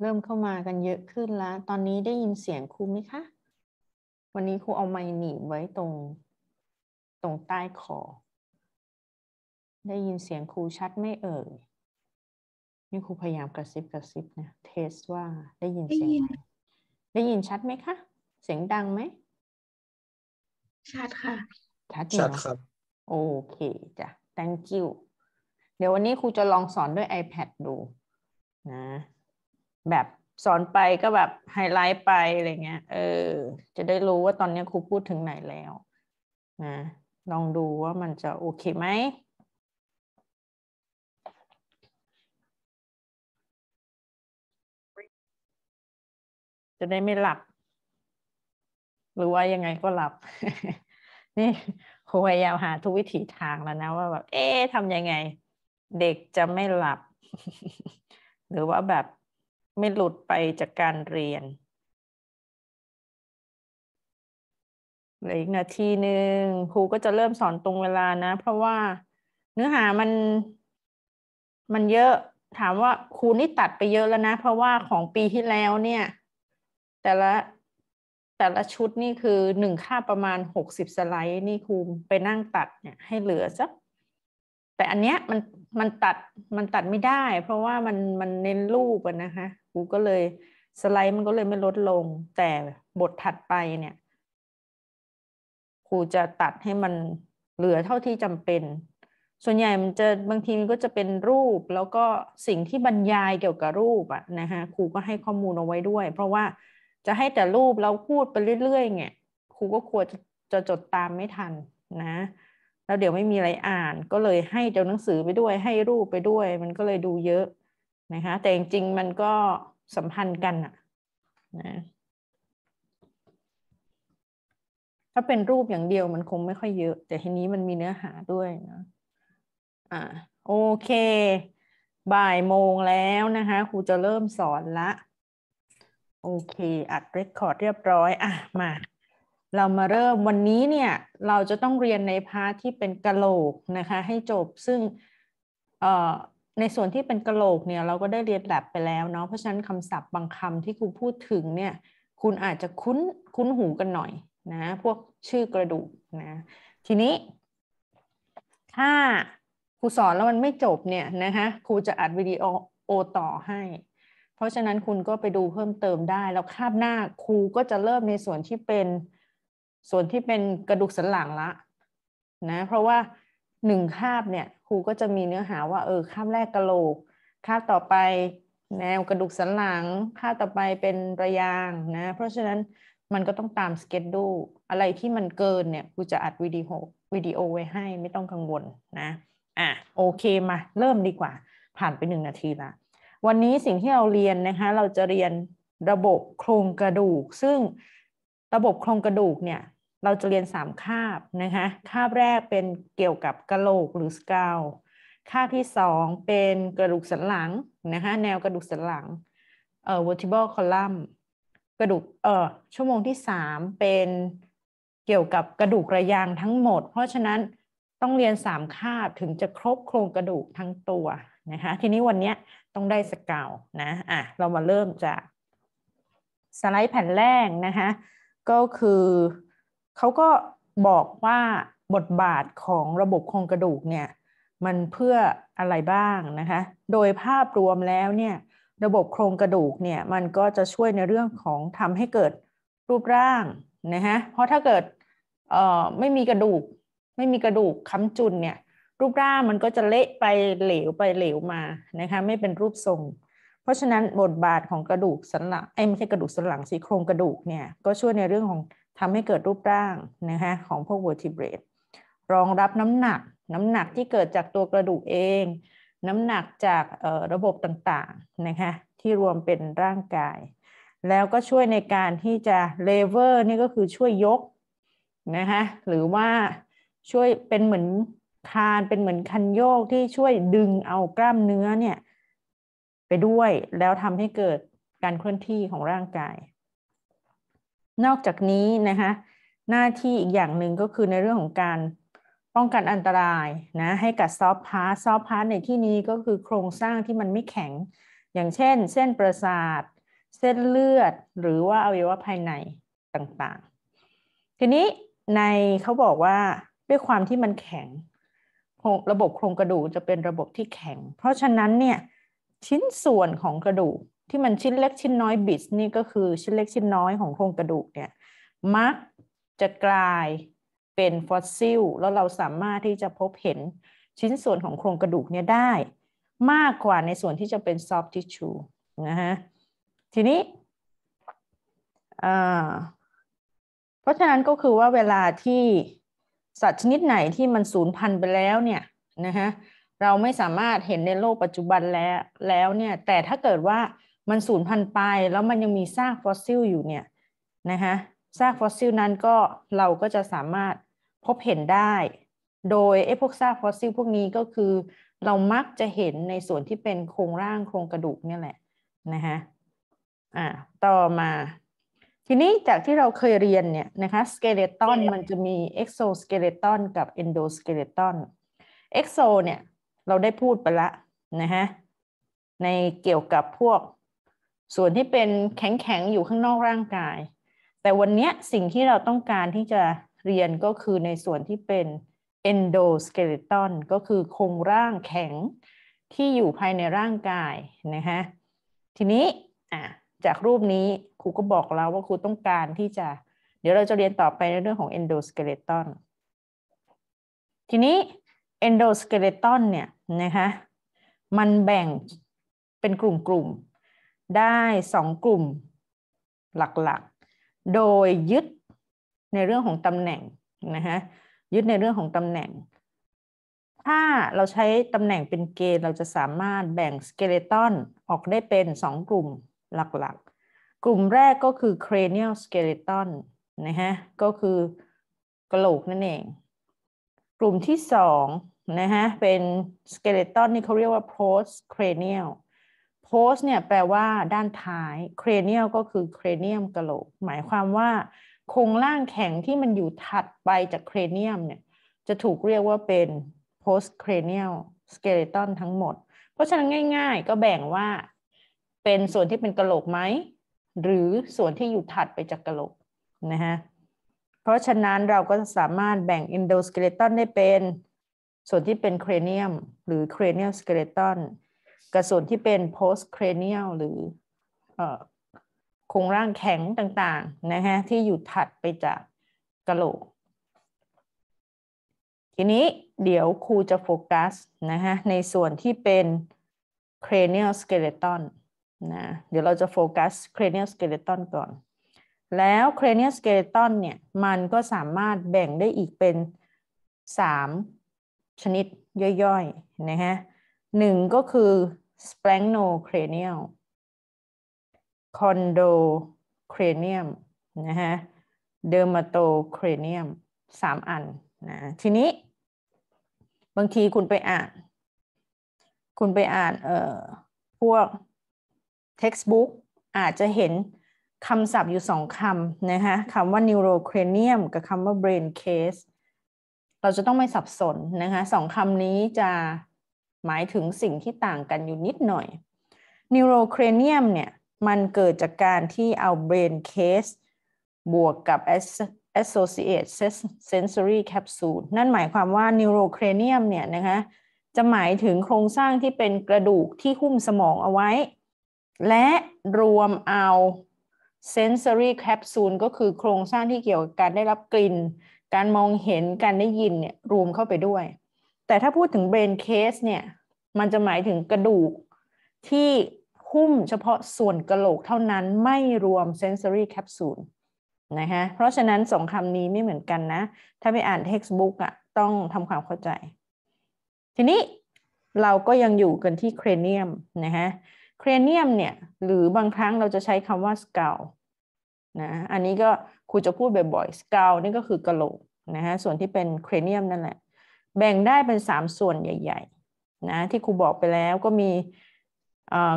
เริ่มเข้ามากันเยอะขึ้นแล้ว ตอนนี้ได้ยินเสียงครูไหมคะ วันนี้ครูเอาไม้หนีบไว้ตรง ตรงใต้คอ ได้ยินเสียงครูชัดไม่เอ่ย นี่ครูพยายามกระซิบกระซิบนะ เทสว่าได้ยินเสียงไหมได้ยินชัดไหมคะ เสียงดังไหม ชัดค่ะ ชัดชัดครับ โอเคจ้ะ thank you เดี๋ยววันนี้ครูจะลองสอนด้วย iPad ดู นะแบบสอนไปก็แบบไฮไลท์ไปอะไรเงี้ย เออ จะได้รู้ว่าตอนนี้ครูพูดถึงไหนแล้วนะ ลองดูว่ามันจะโอเคไหม จะได้ไม่หลับ หรือว่ายังไงก็หลับ นี่ครูพยายามหาทุกวิถีทางแล้วนะ ว่าแบบ เอ๊ะทำยังไง เด็กจะไม่หลับ หรือว่าแบบไม่หลุดไปจากการเรียนเลยอีกนาทีหนึ่งครูก็จะเริ่มสอนตรงเวลานะ เพราะว่าเนื้อหามันมันเยอะถามว่าครูนี่ตัดไปเยอะแล้วนะ เพราะว่าของปีที่แล้วเนี่ย แต่ละแต่ละชุดนี่คือหนึ่งค่าประมาณหกสิบสไลด์นี่ครูไปนั่งตัด เนี่ย ให้เหลือสักแต่อันเนี้ยมันมันตัดมันตัดไม่ได้ เพราะว่ามันมันเน้นรูปนะคะกูก็เลยสไลด์มันก็เลยไม่ลดลง แต่บทถัดไปเนี่ยครูจะตัดให้มันเหลือเท่าที่จำเป็น ส่วนใหญ่มันจะบางทีมันก็จะเป็นรูปแล้วก็สิ่งที่บรรยายเกี่ยวกับรูปอะนะฮะครูก็ให้ข้อมูลเอาไว้ด้วย เพราะว่าจะให้แต่รูปเราพูดไปเรื่อย ๆ เนี่ยครูก็ควรจะจะจดตามไม่ทันนะแล้วเดี๋ยวไม่มีอะไรอ่านก็เลยให้เจ้าหนังสือไปด้วยให้รูปไปด้วยมันก็เลยดูเยอะนะคะแต่จริงๆมันก็สัมพันธ์กันอะนะถ้าเป็นรูปอย่างเดียวมันคงไม่ค่อยเยอะ แต่ทีนี้มันมีเนื้อหาด้วยนะอ่าโอเค บ่ายโมงแล้วนะคะครูจะเริ่มสอนละโอเค อัดเรคคอร์ดเรียบร้อย อ่ะ มา เรามาเริ่มวันนี้เนี่ย เราจะต้องเรียนในพาร์ทที่เป็นกะโหลกนะคะ ให้จบซึ่งเในส่วนที่เป็นกระโหลก เนี่ยเราก็ได้เรียนแลบไปแล้วเนาะเพราะฉะนั้นคำศัพท์บางคำที่ครูพูดถึงเนี่ย คุณอาจจะคุ้น คุ้นหูกันหน่อยนะพวกชื่อกระดูกนะทีนี้ถ้าครูสอนแล้วมันไม่จบเนี่ยนะคะครูจะอัดวิดีโอโอต่อให้ เพราะฉะนั้นคุณก็ไปดูเพิ่มเติมได้แล้วคาบหน้าครูก็จะเริ่มในส่วนที่เป็นส่วนที่เป็นกระดูกสันหลังละนะเพราะว่าหนึ่งคาบเนี่ยครูก็จะมีเนื้อหาว่าเออข้ามแรกกระโหลกข้าต่อไปแนวกระดูกสันหลังข้าต่อไปเป็นระยางนะเพราะฉะนั้นมันก็ต้องตามสเก็ตดูอะไรที่มันเกินเนี่ยครูจะอัดวิดีโอวิดีโอไว้ให้ไม่ต้องกังวลนะอ่ะโอเคมาเริ่มดีกว่า ผ่านไปหนึ่งนาทีละวันนี้สิ่งที่เราเรียนนะคะเราจะเรียนระบบโครงกระดูก ซึ่งระบบโครงกระดูกเนี่ยเราจะเรียน 3 คาบนะคะ คาบแรกเป็นเกี่ยวกับกระโหลกหรือสเกลคาบที่ 2 เป็นกระดูกสันหลังนะคะแนวกระดูกสันหลังเอ่อ vertebral column กระดูกเอ่อชั่วโมงที่ 3 เป็นเกี่ยวกับกระดูกระยางทั้งหมด เพราะฉะนั้นต้องเรียน 3 คาบถึงจะครบโครงกระดูกทั้งตัวนะคะทีนี้วันนี้ต้องได้สเกลนะอ่ะเรามาเริ่มจาก สไลด์แผ่นแรกนะคะก็คือเขาก็บอกว่าบทบาทของระบบโครงกระดูกเนี่ยมันเพื่ออะไรบ้างนะคะโดยภาพรวมแล้วเนี่ยระบบโครงกระดูกเนี่ยมันก็จะช่วยในเรื่องของทำให้เกิดรูปร่างนะฮะเพราะถ้าเกิดไม่มีกระดูก ไม่มีกระดูกค้ำจุนเนี่ยรูปร่างมันก็จะเละไปเหลวไปเหลวมานะคะไม่เป็นรูปทรง เพราะฉะนั้นบทบาทของกระดูกสันหลังไอ้ไม่ใช่กระดูกสันหลังสีโครงกระดูกเนี่ยก็ช่วยในเรื่องของทำให้เกิดรูปร่างนะคะของพวกวอร์ติเบรตรองรับน้ำหนักน้ำหนักที่เกิดจากตัวกระดูกเอง น้ำหนักจากระบบต่างๆนะคะที่รวมเป็นร่างกายแล้วก็ช่วยในการที่จะเลเวอร์นี่ก็คือช่วยยกนะคะหรือว่าช่วยเป็นเหมือนคานเป็นเหมือนคันโยกที่ช่วยดึงเอากล้ามเนื้อเนี่ยไปด้วย แล้วทำให้เกิดการเคลื่อนที่ของร่างกายนอกจากนี้นะคะหน้าที่อีกอย่างหนึ่งก็คือในเรื่องของการป้องกันอันตรายนะให้กับซอฟต์พาร์ทซอฟต์พาร์ทในที่นี้ก็คือโครงสร้างที่มันไม่แข็ง อย่างเช่นเส้นประสาท เส้นเลือด หรือว่าอวัยวะภายในต่างๆทีนี้ในเขาบอกว่าด้วยความที่มันแข็งระบบโครงกระดูกจะเป็นระบบที่แข็ง เพราะฉะนั้นเนี่ยชิ้นส่วนของกระดูกที่มันชิ้นเล็กชิ้นน้อยบิสนี่ก็คือชิ้นเล็กชิ้นน้อยของโครงกระดูกเนี่ยมักจะกลายเป็นฟอสซิลแล้วเราสามารถที่จะพบเห็นชิ้นส่วนของโครงกระดูกเนี่ยได้มากกว่าในส่วนที่จะเป็นซอฟต์ทิชชูนะฮะทีนี้เพราะฉะนั้นก็คือว่าเวลาที่สัตว์ชนิดไหนที่มันสูญพันธุ์ไปแล้วเนี่ยนะฮะเราไม่สามารถเห็นในโลกปัจจุบันแล้วแล้วเนี่ยแต่ถ้าเกิดว่ามันสูญพันธุ์ไปแล้วมันยังมีซากฟอสซิลอยู่เนี่ย นะคะซากฟอสซิลนั้นก็เราก็จะสามารถพบเห็นได้ โดยไอ้พวกซากฟอสซิลพวกนี้ก็คือเรามักจะเห็นในส่วนที่เป็นโครงร่างโครงกระดูกเนี่ยแหละนะคะอ่าต่อมา ทีนี้จากที่เราเคยเรียนเนี่ย นะคะสเกเลตอนมันจะมีเอ็กโซสเกเลตอนกับเอนโดสเกเลตอนเอ็กโซเนี่ย เราได้พูดไปละนะคะในเกี่ยวกับพวกส่วนที่เป็นแข็งๆอยู่ข้างนอกร่างกาย แต่วันนี้สิ่งที่เราต้องการที่จะเรียนก็คือในส่วนที่เป็น endoskeleton ก็คือโครงร่างแข็งที่อยู่ภายในร่างกาย นะคะทีนี้จากรูปนี้ครูก็บอกแล้วว่าครูต้องการที่จะ เดี๋ยวเราจะเรียนต่อไปในเรื่องของ endoskeleton ทีนี้ endoskeleton เนี่ย นะคะมันแบ่งเป็นกลุ่มๆได้สองกลุ่มหลักๆ โดยยึดในเรื่องของตำแหน่งนะฮะ ยึดในเรื่องของตำแหน่ง ถ้าเราใช้ตำแหน่งเป็นเกณฑ์เราจะสามารถแบ่งสเกเลตอนออกได้เป็นสองกลุ่มหลักๆ กลุ่มแรกก็คือ cranial skeleton นะฮะก็คือกระโหลกนั่นเองกลุ่มที่สองนะฮะเป็นสเกเลตอนนี่เขาเรียกว่า post cranial post เนี่ยแปลว่าด้านท้าย cranial ก็คือ cranium กะโหลก หมายความว่าโครงล่างแข็งที่มันอยู่ถัดไปจาก cranium เนี่ยจะถูกเรียกว่าเป็น post cranial skeleton ทั้งหมด เพราะฉะนั้นง่ายๆ ก็แบ่งว่า เป็นส่วนที่เป็นกะโหลกไหมหรือส่วนที่อยู่ถัดไปจากกะโหลกนะฮะเพราะฉะนั้นเราก็สามารถแบ่ง endoskeleton ได้เป็น ส่วนที่เป็น cranium หรือ cranial skeleton กระส่วนที่เป็น post cranial หรือโครงร่างแข็งต่างๆนะฮะที่อยู่ถัดไปจากกะโหลกทีนี้เดี๋ยวครูจะโฟกัสนะฮะในส่วนที่เป็น cranial skeleton นะเดี๋ยวเราจะโฟกัส cranial skeleton ก่อน แล้ว cranial skeleton เนี่ยมันก็สามารถแบ่งได้อีกเป็น 3 ชนิดย่อยๆนะฮะหนึ่งก็คือ s p l e n o c r a n i a l condocranium นะฮะ dermatocranium สามอันนะทีนี้ บางทีคุณไปอ่านคุณไปอ่านเอ่อพวก textbook อาจจะเห็นคำศัพท์อยู่สองคำนะคะคำว่า neurocranium กับคำว่า brain case เราจะต้องไม่สับสน นะคะสองคำนี้จะหมายถึงสิ่งที่ต่างกันอยู่นิดหน่อยนิโรเครเนียมเนี่ยมันเกิดจากการที่เอา brain case บวกกับ associate sensory capsule นั่นหมายความว่า neurocranium เนี่ยนะคะจะหมายถึงโครงสร้างที่เป็นกระดูกที่หุ้มสมองเอาไว้ และรวมเอา sensory capsule ก็คือโครงสร้างที่เกี่ยวกับการได้รับกลิ่นการมองเห็น การได้ยินเนี่ยรวมเข้าไปด้วยแต่ถ้าพูดถึงเบรนเคสเนี่ย มันจะหมายถึงกระดูกที่หุ้มเฉพาะส่วนกระโหลกเท่านั้นไม่รวมเซน s o r y capsule นะคะเพราะฉะนั้นสองคำนี้ไม่เหมือนกันนะ ถ้าไปอ่าน textbook อะต้องทำความเข้าใจ ทีนี้เราก็ยังอยู่กันที่เครเนียมนะคะเครเนียมเนี่ยหรือบางครั้งเราจะใช้คำว่า skull นะอันนี้ก็ครูจะพูดบ่อยๆ skull นี่ก็คือกระโหลกนะฮะส่วนที่เป็นเครเนียมนั่นแหละแบ่งได้เป็น 3 ส่วนใหญ่ๆนะที่ครูบอกไปแล้วก็มี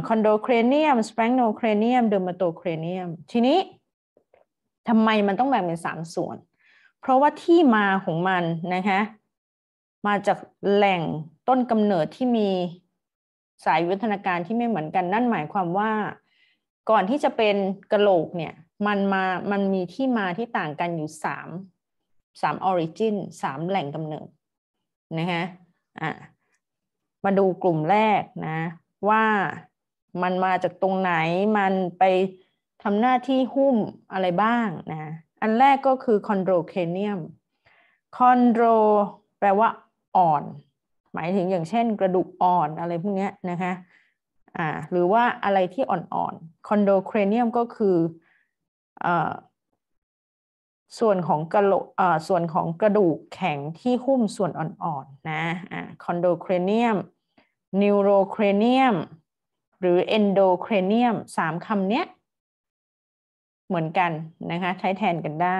คอนโดเครเนียมสเปงโนเครเนียมเดอร์มาโตเครเนียมทีนี้ทำไมมันต้องแบ่งเป็น 3 ส่วน เพราะว่าที่มาของมันนะคะมาจากแหล่งต้นกำเนิดที่มีสายวิทนาการที่ไม่เหมือนกัน นั่นหมายความว่า ก่อนที่จะเป็นกระโหลกเนี่ยมันมามันมีที่มาที่ต่างกันอยู่สามสามออริจินสามแหล่งกำเนิดนะคะอ่ะ มาดูกลุ่มแรกนะว่ามันมาจากตรงไหน มันไปทำหน้าที่หุ้มอะไรบ้างนะอันแรกก็คือคอนโดรเคเนียมคอนโดรแปลว่าอ่อน หมายถึงอย่างเช่นกระดูกอ่อน อะไรพวกนี้นะคะอ่าหรือว่าอะไรที่อ่อนๆคอนโดเคเนียมก็คืออส่วนของกระโหลกส่วนของกระดูกแข็งที่หุ้มส่วนอ่อนๆนะคอนโดเครเนียมนิวโรเครเนียมหรือเอนโดเครเนียมสามคำเนี้ย เหมือนกันนะคะใช้แทนกันได้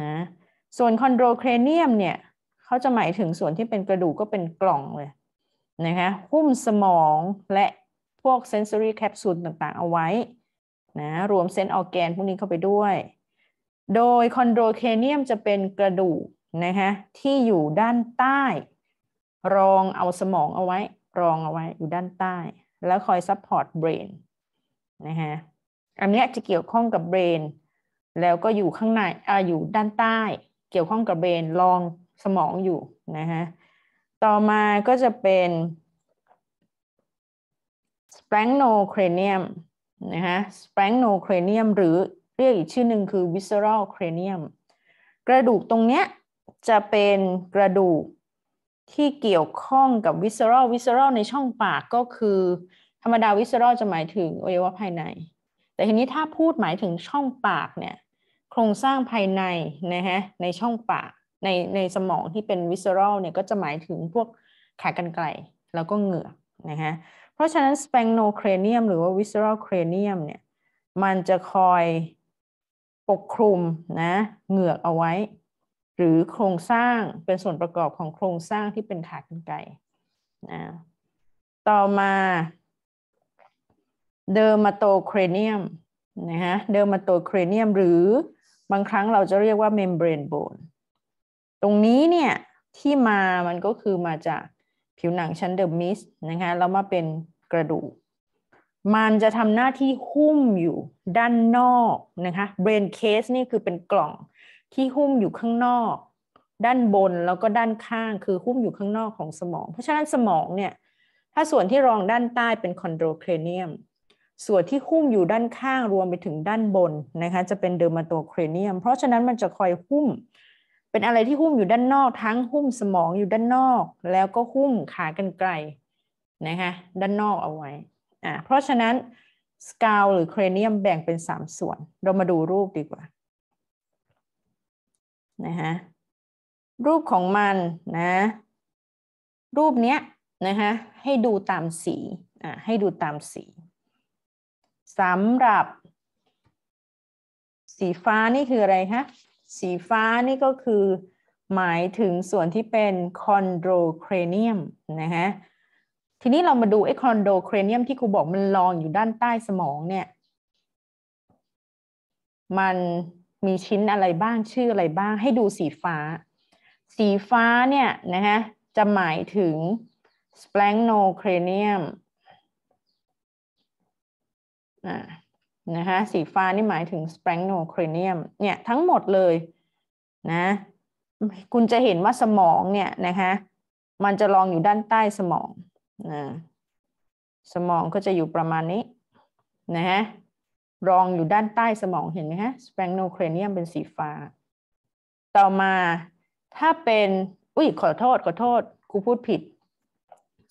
นะส่วนคอนโดเครเนียมเนี่ยเขาจะหมายถึงส่วนที่เป็นกระดูกก็เป็นกล่องเลยนะคะหุ้มสมองและพวกเซนซอรี่แคปซูลต่าง ๆเอาไว้นะรวมเซนออแกนพวกนี้เข้าไปด้วยโดยคอนโดเคเนียมจะเป็นกระดูกนะคะที่อยู่ด้านใต้ รองเอาสมองเอาไว้รองเอาไว้อยู่ด้านใต้แล้วคอยซัพพอร์ตเบรนนะคะอันนี้จะเกี่ยวข้องกับเบรนแล้วก็อยู่ข้างในอ่าอยู่ด้านใต้เกี่ยวข้องกับเบรนรองสมองอยู่นะคะต่อมาก็จะเป็นสแปรงโนเครเนียมนะคะสแปรงโนเครเนียมหรือเรียกอีกชื่อหนึ่งคือ visceral cranium กระดูกตรงเนี้ยจะเป็นกระดูก ที่เกี่ยวข้องกับ visceral visceral ในช่องปากก็คือ ธรรมดา visceral จะหมายถึงอวัยวะภายใน แต่ทีนี้ถ้าพูดหมายถึงช่องปากเนี่ยโครงสร้างภายในนะฮะในช่องปากในในสมองที่เป็น visceral เนี่ยก็จะหมายถึงพวกขากรรไกรแล้วก็เหงือกนะฮะ เพราะฉะนั้น s p h e n o c r a n i u m หรือว่า visceral cranium เนี่ยมันจะคอยปกคลุมนะ เหงือกเอาไว้ หรือโครงสร้างเป็นส่วนประกอบของโครงสร้างที่เป็นขากรรไกรนะต่อมาเดอร์มาโตเครเนียมนะฮะเดอร์มาโตเครเนียมหรือบางครั้งเราจะเรียกว่าเมมเบรนโบนตรงนี้เนี่ย ที่มามันก็คือมาจากผิวหนังชั้นเดอร์มิสนะคะแล้วมาเป็นกระดูกมันจะทำหน้าที่หุ้มอยู่ด้านนอกนะคะ เบรนเคส นี่คือเป็นกล่องที่หุ้มอยู่ข้างนอก ด้านบนแล้วก็ด้านข้าง คือหุ้มอยู่ข้างนอกของสมอง เพราะฉะนั้นสมองเนี่ยถ้าส่วนที่รองด้านใต้เป็นคอนโดเครเนียม ส่วนที่หุ้มอยู่ด้านข้างรวมไปถึงด้านบนนะคะจะเป็นเดอร์มาโตเครเนียม เพราะฉะนั้นมันจะคอยหุ้มเป็นอะไรที่หุ้มอยู่ด้านนอกทั้งหุ้มสมองอยู่ด้านนอก แล้วก็หุ้มขากรรไกรนะคะด้านนอกเอาไว้่ะเพราะฉะนั้น สกาวหรือเครเนียมแบ่งเป็นสามส่วน เรามาดูรูปดีกว่า นะฮะ รูปของมันนะ รูปเนี้ยนะฮะ ให้ดูตามสีอ่าให้ดูตามสีสำหรับ สีฟ้านี่คืออะไรคะสีฟ้านี่ก็คือหมายถึงส่วนที่เป็นคอนโดเครเนียมนะฮะทีนี้ เรามาดู ไอ้คอนโดเครเนียมที่ครูบอกมันรองอยู่ด้านใต้สมองเนี่ย มันมีชิ้นอะไรบ้างชื่ออะไรบ้างให้ดูสีฟ้า สีฟ้าเนี่ยนะฮะจะหมายถึง s p l โ n o c r เ n i u m นะคะสีฟ้านี่หมายถึง s p l โ n o c r เ n i u m เนี่ยทั้งหมดเลยนะคุณจะเห็นว่าสมองเนี่ยนะคะมันจะรองอยู่ด้านใต้สมองนะสมองก็จะอยู่ประมาณนี้นะฮะรองอยู่ด้านใต้สมองเห็นไหมฮะสเปนโนเครเนียมเป็นสีฟ้า ต่อมาถ้าเป็น อุ้ยขอโทษขอโทษครูพูดผิด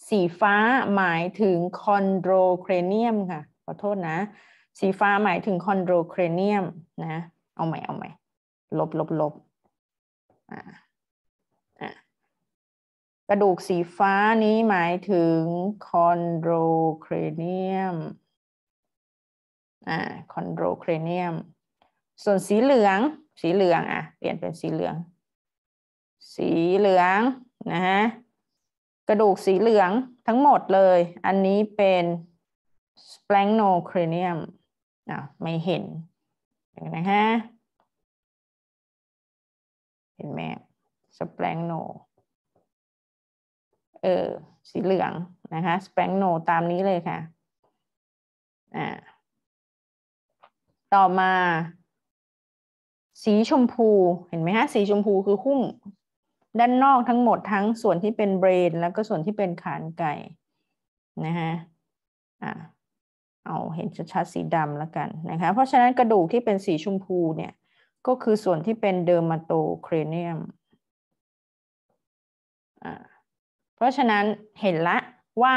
สีฟ้าหมายถึงคอนโดเครเนียมค่ะขอโทษนะ สีฟ้าหมายถึงคอนโดเครเนียมนะ เอาใหม่เอาใหม่ ลบลบลบอ่ากระดูกสีฟ้านี้หมายถึงคอนโดเครเนียมอ่าคอนโดเครเนียม ส่วนสีเหลือง สีเหลืองอ่ะ เปลี่ยนเป็นสีเหลือง สีเหลือง นะฮะ กระดูกสีเหลืองทั้งหมดเลย อันนี้เป็นสเป e น o c คเนียมอ่ะไม่เห็นนะฮะ เห็นไหมสเปนโนเออสีเหลืองนะคะสแปงโนตามนี้เลยค่ะอ่าต่อมา สีชมพูเห็นไหมฮะสีชมพูคือหุ้มด้านนอกทั้งหมดทั้งส่วนที่เป็นเบรนแล้วก็ส่วนที่เป็นขานไก่ นะฮะอ่าเอาเห็นชัดๆสีดำแล้วกันนะคะเพราะฉะนั้นกระดูกที่เป็นสีชมพูเนี่ย ก็คือส่วนที่เป็นเดอร์มาโตเครเนียม อ่าเพราะฉะนั้นเห็นละว่า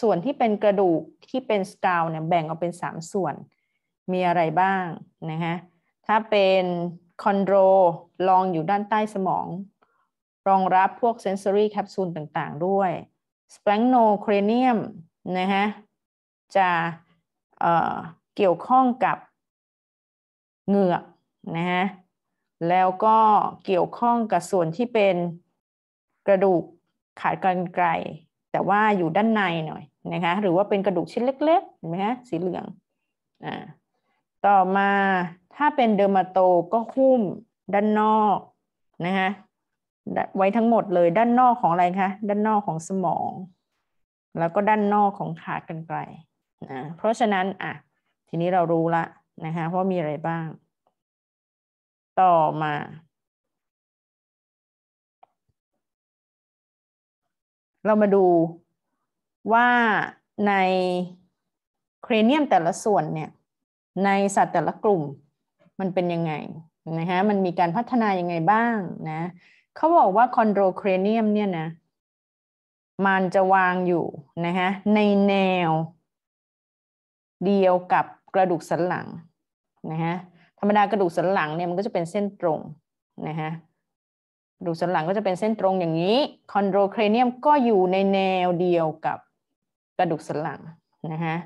ส่วนที่เป็นกระดูกที่เป็นสกาวเนี่ยแบ่งออกเป็น 3 ส่วนมีอะไรบ้าง นะคะถ้าเป็นคอนโดรองอยู่ด้านใต้สมอง รองรับพวกเซนซอรี่แคปซูลต่างๆด้วยสเปงโนเครเนียมนะฮะ จะเเกี่ยวข้องกับเหงือกนะฮะ แล้วก็เกี่ยวข้องกับส่วนที่เป็นกระดูกขาดกันไกล แต่ว่าอยู่ด้านในหน่อยนะคะ หรือว่าเป็นกระดูกชิ้นเล็กๆเห็นไหมคะสีเหลืองอ่าต่อมาถ้าเป็นเดอร์มาโตก็หุ้มด้านนอกนะคะ ไว้ทั้งหมดเลยด้านนอกของอะไรคะ ด้านนอกของสมอง แล้วก็ด้านนอกของขากรรไกรนะเพราะฉะนั้นอ่ะทีนี้เรารู้ละนะคะว่ามีอะไรบ้าง ต่อมาเรามาดูว่าในเครเนียมแต่ละส่วนเนี่ย ในสัตว์แต่ละกลุ่มมันเป็นยังไงนะฮะมันมีการพัฒนายังไงบ้างนะเขาบอกว่าคอนโดเครเนียมเนี่ยนะมันจะวางอยู่นะฮะในแนวเดียวกับกระดูกสันหลังนะฮะธรรมดากระดูกสันหลังเนี่ยมันก็จะเป็นเส้นตรงนะฮะดูสันหลังก็จะเป็นเส้นตรงอย่างนี้คอนโดเครเนียมก็อยู่ในแนวเดียวกับกระดูกสันหลังนะฮะ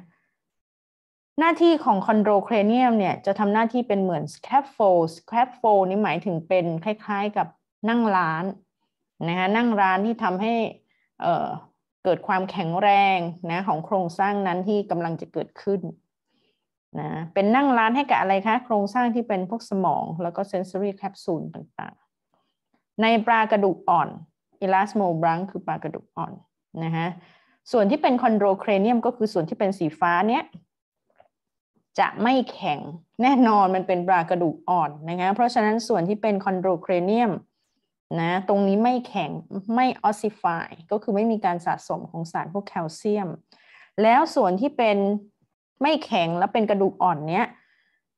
หน้าที่ของคอนโดเครเนียมเนี่ยจะทำหน้าที่เป็นเหมือนสแคปโฟลสแคปโฟลนี่หมายถึงเป็นคล้ายๆ กับนั่งร้านนะฮะนั่งร้านที่ทำให้เเกิดความแข็งแรงนะของโครงสร้างนั้นที่กำลังจะเกิดขึ้นนะเป็นนั่งร้านให้กับอะไรคะโครงสร้างที่เป็นพวกสมองแล้วก็เซนซอรี่แคปซูลต่างในปลากระดูกอ่อน e l a s m o b r ร n c คือปลากระดูกอ่อน นะฮะ ส่วนที่เป็นคอนโดเครเนียมก็คือส่วนที่เป็นสีฟ้าเนี้ยจะไม่แข็งแน่นอนมันเป็นปลากระดูกอ่อนนะคะเพราะฉะนั้นส่วนที่เป็นคอนโดเครเนียมนะตรงนี้ไม่แข็งไม่ออซิฟายก็คือไม่มีการสะสมของสารพวกแคลเซียม แล้วส่วนที่เป็น ไม่แข็งและเป็นกระดูกอ่อนเนี้ย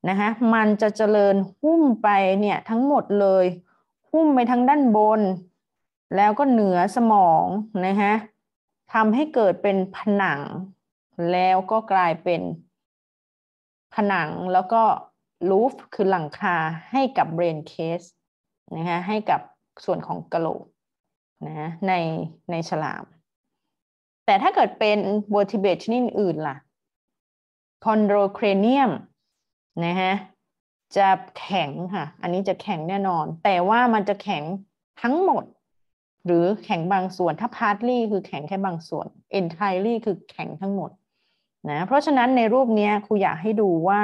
นะคะมันจะเจริญหุ้มไปเนี่ยทั้งหมดเลยหุ้มไปทางด้านบนแล้วก็เหนือสมองนะฮะทำให้เกิดเป็นผนัง แล้วก็กลายเป็นผนังแล้วก็ลูฟคือหลังคาให้กับเบรนเคสนะฮะให้กับส่วนของกะโหลกนะในในฉลาม แต่ถ้าเกิดเป็นวอร์ทิเบตชนิดอื่นล่ะ คอนโดเครเนียมนะฮะจะแข็งค่ะ อันนี้จะแข็งแน่นอน แต่ว่ามันจะแข็งทั้งหมด หรือแข็งบางส่วน ถ้า partly คือแข็งแค่บางส่วน entirely คือแข็งทั้งหมด นะ เพราะฉะนั้นในรูปนี้ครูอยากให้ดูว่า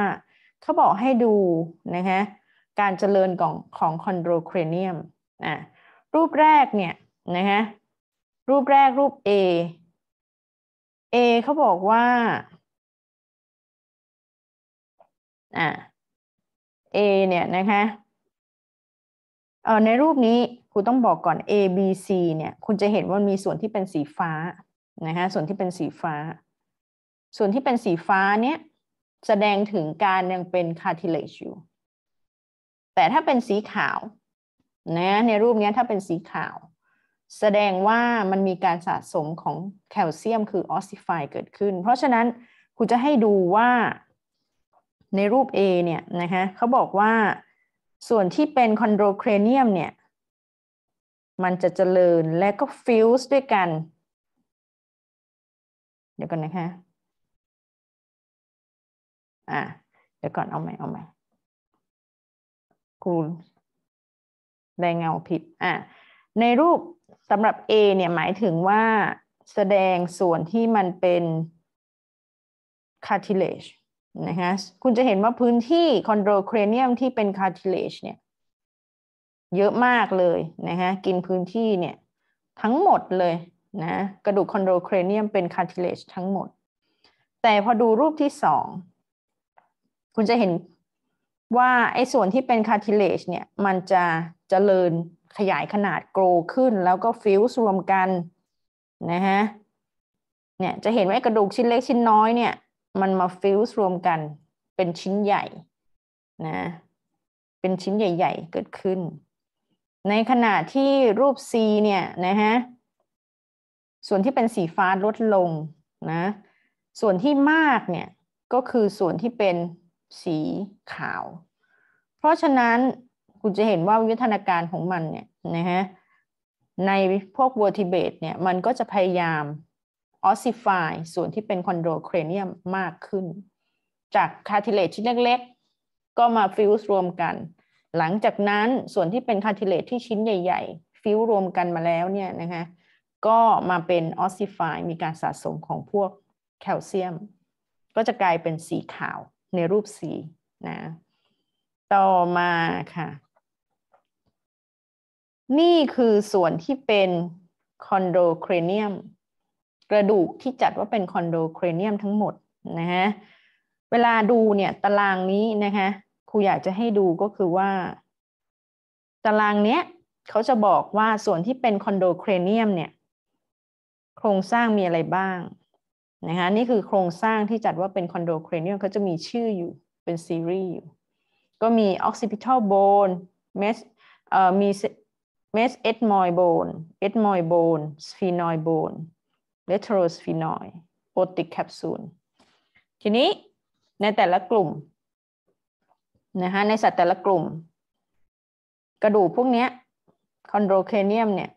เขาบอกให้ดูนะคะการเจริญของของคอนโดเครเนียมอ่ะรูปแรกเนี่ยนะคะรูปแรกรูป A A เขาบอกว่า อ่ะ A เนี่ย นะคะ เออในรูปนี้คุณต้องบอกก่อน A B C เนี่ย คุณจะเห็นว่ามีส่วนที่เป็นสีฟ้า นะคะส่วนที่เป็นสีฟ้า ส่วนที่เป็นสีฟ้าเนี่ย แสดงถึงการยังเป็น cartilage อยู่ แต่ถ้าเป็นสีขาว นะ ในรูปนี้ถ้าเป็นสีขาว แสดงว่ามันมีการสะสมของ แคลเซียมคือออสซิฟายเกิดขึ้น เพราะฉะนั้น คุณจะให้ดูว่าในรูป A เนี่ยนะคะ เขาบอกว่าส่วนที่เป็นคอนโดเครเนียม เนี่ย มันจะเจริญและก็ฟิวส์ด้วยกัน เดี๋ยวก่อนนะคะอ่าเดี๋ยวก่อน เอาใหม่เอาใหม่คูแดงเงาผิดอ่าในรูปสำหรับ A เนี่ยหมายถึงว่าแสดงส่วนที่มันเป็น cartilage นะคะคุณจะเห็นว่าพื้นที่คอนโดเครเนียมที่เป็นคาร์ทิเล e เนี่ยเยอะมากเลยนะคะกินพื้นที่เนี่ยทั้งหมดเลยนะกระดูกคอนโดเครเนียมเป็นคาร์ทิเล e ทั้งหมด แต่พอดูรูปที่สองคุณจะเห็นว่าไอ้ส่วนที่เป็นคาร์ทิเล e เนี่ยมันจะจะเจริญขยายขนาดโกลขึ้น แล้วก็ฟิวส์รวมกันนะฮะเนี่ยจะเห็นว่ากระดูกชิ้นเล็ก ชิ้นน้อยเนี่ยมันมาฟิวส์รวมกันเป็นชิ้นใหญ่นะเป็นชิ้นใหญ่ๆเกิดขึ้น ในขณะที่รูป C เนี่ยนะฮะส่วนที่เป็นสีฟ้าลดลงนะส่วนที่มากเนี่ยก็คือส่วนที่เป็นสีขาว เพราะฉะนั้นคุณจะเห็นว่าวิทนาการของมันเนี่ยนะฮะในพวกวั r t ิเบตเนี่ยมันก็จะพยายามออสซิฟายส่วนที่เป็นคอนโดเครเนียมมากขึ้น จากคาทิเลตชิ้นเล็กๆ ก็มาฟิวส์รวมกันหลังจากนั้นส่วนที่เป็นคาทิเลตที่ชิ้นใหญ่ ๆ ฟิวส์รวมกันมาแล้วเนี่ยนะคะก็มาเป็นออสซิฟายมีการสะสมของพวกแคลเซียม ก็จะกลายเป็นสีขาวในรูปสีนะต่อมาค่ะ นี่คือส่วนที่เป็นคอนโดเครเนียมกระดูกที่จัดว่าเป็นคอนโดเครเนียมทั้งหมดนะฮะ เวลาดูเนี่ยตารางนี้นะคะ ครูอยากจะให้ดูก็คือว่า ตารางเนี้ยเขาจะบอกว่าส่วนที่เป็นคอนโดเครเนียมเนี่ยโครงสร้างมีอะไรบ้างนะคะนี่คือโครงสร้างที่จัดว่าเป็นคอนโดเครเนียมเขาจะมีชื่ออยู่เป็นซีรีส์อยู่ ก็มีออกซิพิทัลโบนเมสเอ่อมีเมสเอ็ดมอยโบนเอ็ดมอยโบนสฟีนอยโบนเลเทโรสฟีนอยโอติกแคปซูลทีนี้ในแต่ละกลุ่มนะคะในสัตว์แต่ละกลุ่ม กระดูกพวกนี้คอนโดเคเนียมเนี่ย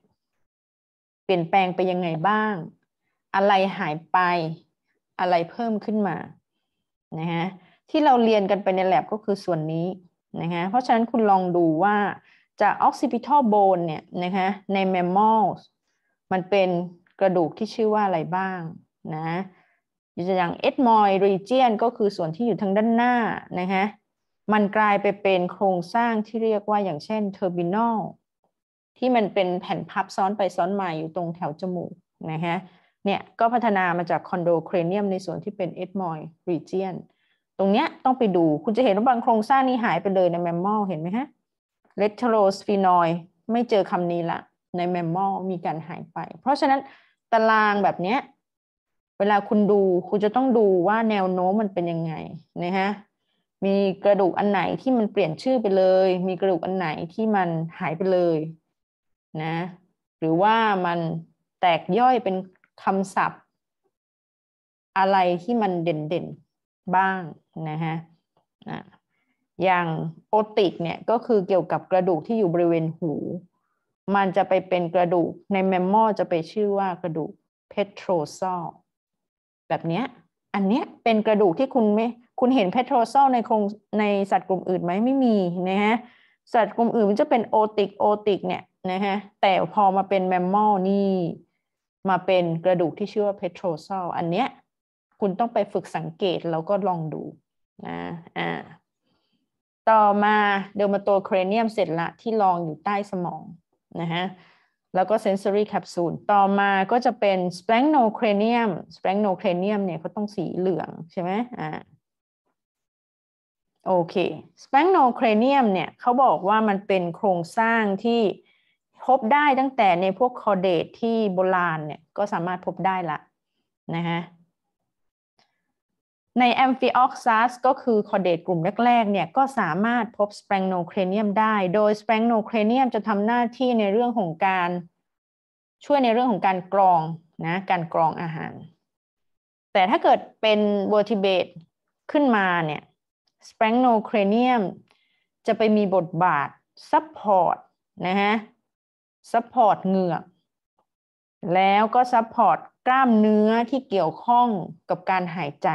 เปลี่ยนแปลงไปยังไงบ้าง อะไรหายไปอะไรเพิ่มขึ้นมานะฮะที่เราเรียนกันไปในแลบก็คือส่วนนี้นะฮะเพราะฉะนั้นคุณลองดูว่า จากออกซิพิทอลโบนเนี่ยนะคะในแมมมอลมันเป็นกระดูกที่ชื่อว่าอะไรบ้าง นะ อย่างเอ็ดมอยรีเจียนก็คือส่วนที่อยู่ทางด้านหน้านะฮะมันกลายไปเป็นโครงสร้างที่เรียกว่าอย่างเช่นเทอร์มินอลที่มันเป็นแผ่นพับซ้อนไปซ้อนมาอยู่ตรงแถวจมูกนะฮะเนี่ย ก็พัฒนามาจากคอนโดเครเนียมในส่วนที่เป็นเอ็ดมอยรีเจียนตรงเนี้ยต้องไปดูคุณจะเห็นว่าบางโครงสร้างนี้หายไปเลยในแมมมอลเห็นไหมฮะเลตโทรสฟีนอยไม่เจอคำนี้ละในแมมมอลมีการหายไป เพราะฉะนั้นตารางแบบเนี้ยเวลาคุณดูคุณจะต้องดูว่าแนวโน้มมันเป็นยังไงนะฮะมีกระดูกอันไหนที่มันเปลี่ยนชื่อไปเลยมีกระดูกอันไหนที่มันหายไปเลยนะหรือว่ามันแตกย่อยเป็นคำศัพท์ อะไรที่มันเด่น ๆ บ้างนะฮะอย่างโอติกเนี่ยก็คือเกี่ยวกับกระดูกที่อยู่บริเวณหูมันจะไปเป็นกระดูกในแมมมอจะไปชื่อว่ากระดูกเพโทรซอลแบบเนี้ยอันเนี้ยเป็นกระดูกที่คุณไม่คุณเห็นเพโทรซอลในโครงในสัตว์กลุ่มอื่นไหมไม่มีนะฮะสัตว์กลุ่มอื่นมันจะเป็นโอติกโอติกเนี่ยนะฮะแต่พอมาเป็นแมมมอนี่มาเป็นกระดูกที่ชื่อว่าเพโทรซอลอันเนี้ยคุณต้องไปฝึกสังเกตแล้วก็ลองดูนะอ่าต่อมาเด๋ยวมาโตเครเนียมเสร็จละที่รองอยู่ใต้สมองนะฮะแล้วก็เซนซอรี่แคปซูลต่อมาก็จะเป็นสปงโนเครเนียมสเปงโนเครเนียมเนี่ยเขาต้องสีเหลืองใช่ไหมอ่าโอเคสเปงโนเครเนียมเนี่ยเขาบอกว่ามันเป็นโครงสร้างที่พบได้ตั้งแต่ในพวกคอเดตที่โบราณเนี่ยก็สามารถพบได้ละนะฮะในแอมฟิออกซัสก็คือคอเดตกลุ่มแรกๆเนี่ยก็สามารถพบสเปรงโนเครเนียมได้ โดยสเปรงโนเครเนียมจะทำหน้าที่ในเรื่องของการ ช่วยในเรื่องของการกรอง นะ การกรองอาหาร แต่ถ้าเกิดเป็นเวอร์ติเบตขึ้นมาเนี่ยสเปรงโนเครเนียมจะไปมีบทบาทซัพพอร์ตนะฮะซัพพอร์ตเหงือกแล้วก็ซัพพอร์ตกล้ามเนื้อที่เกี่ยวข้องกับการหายใจ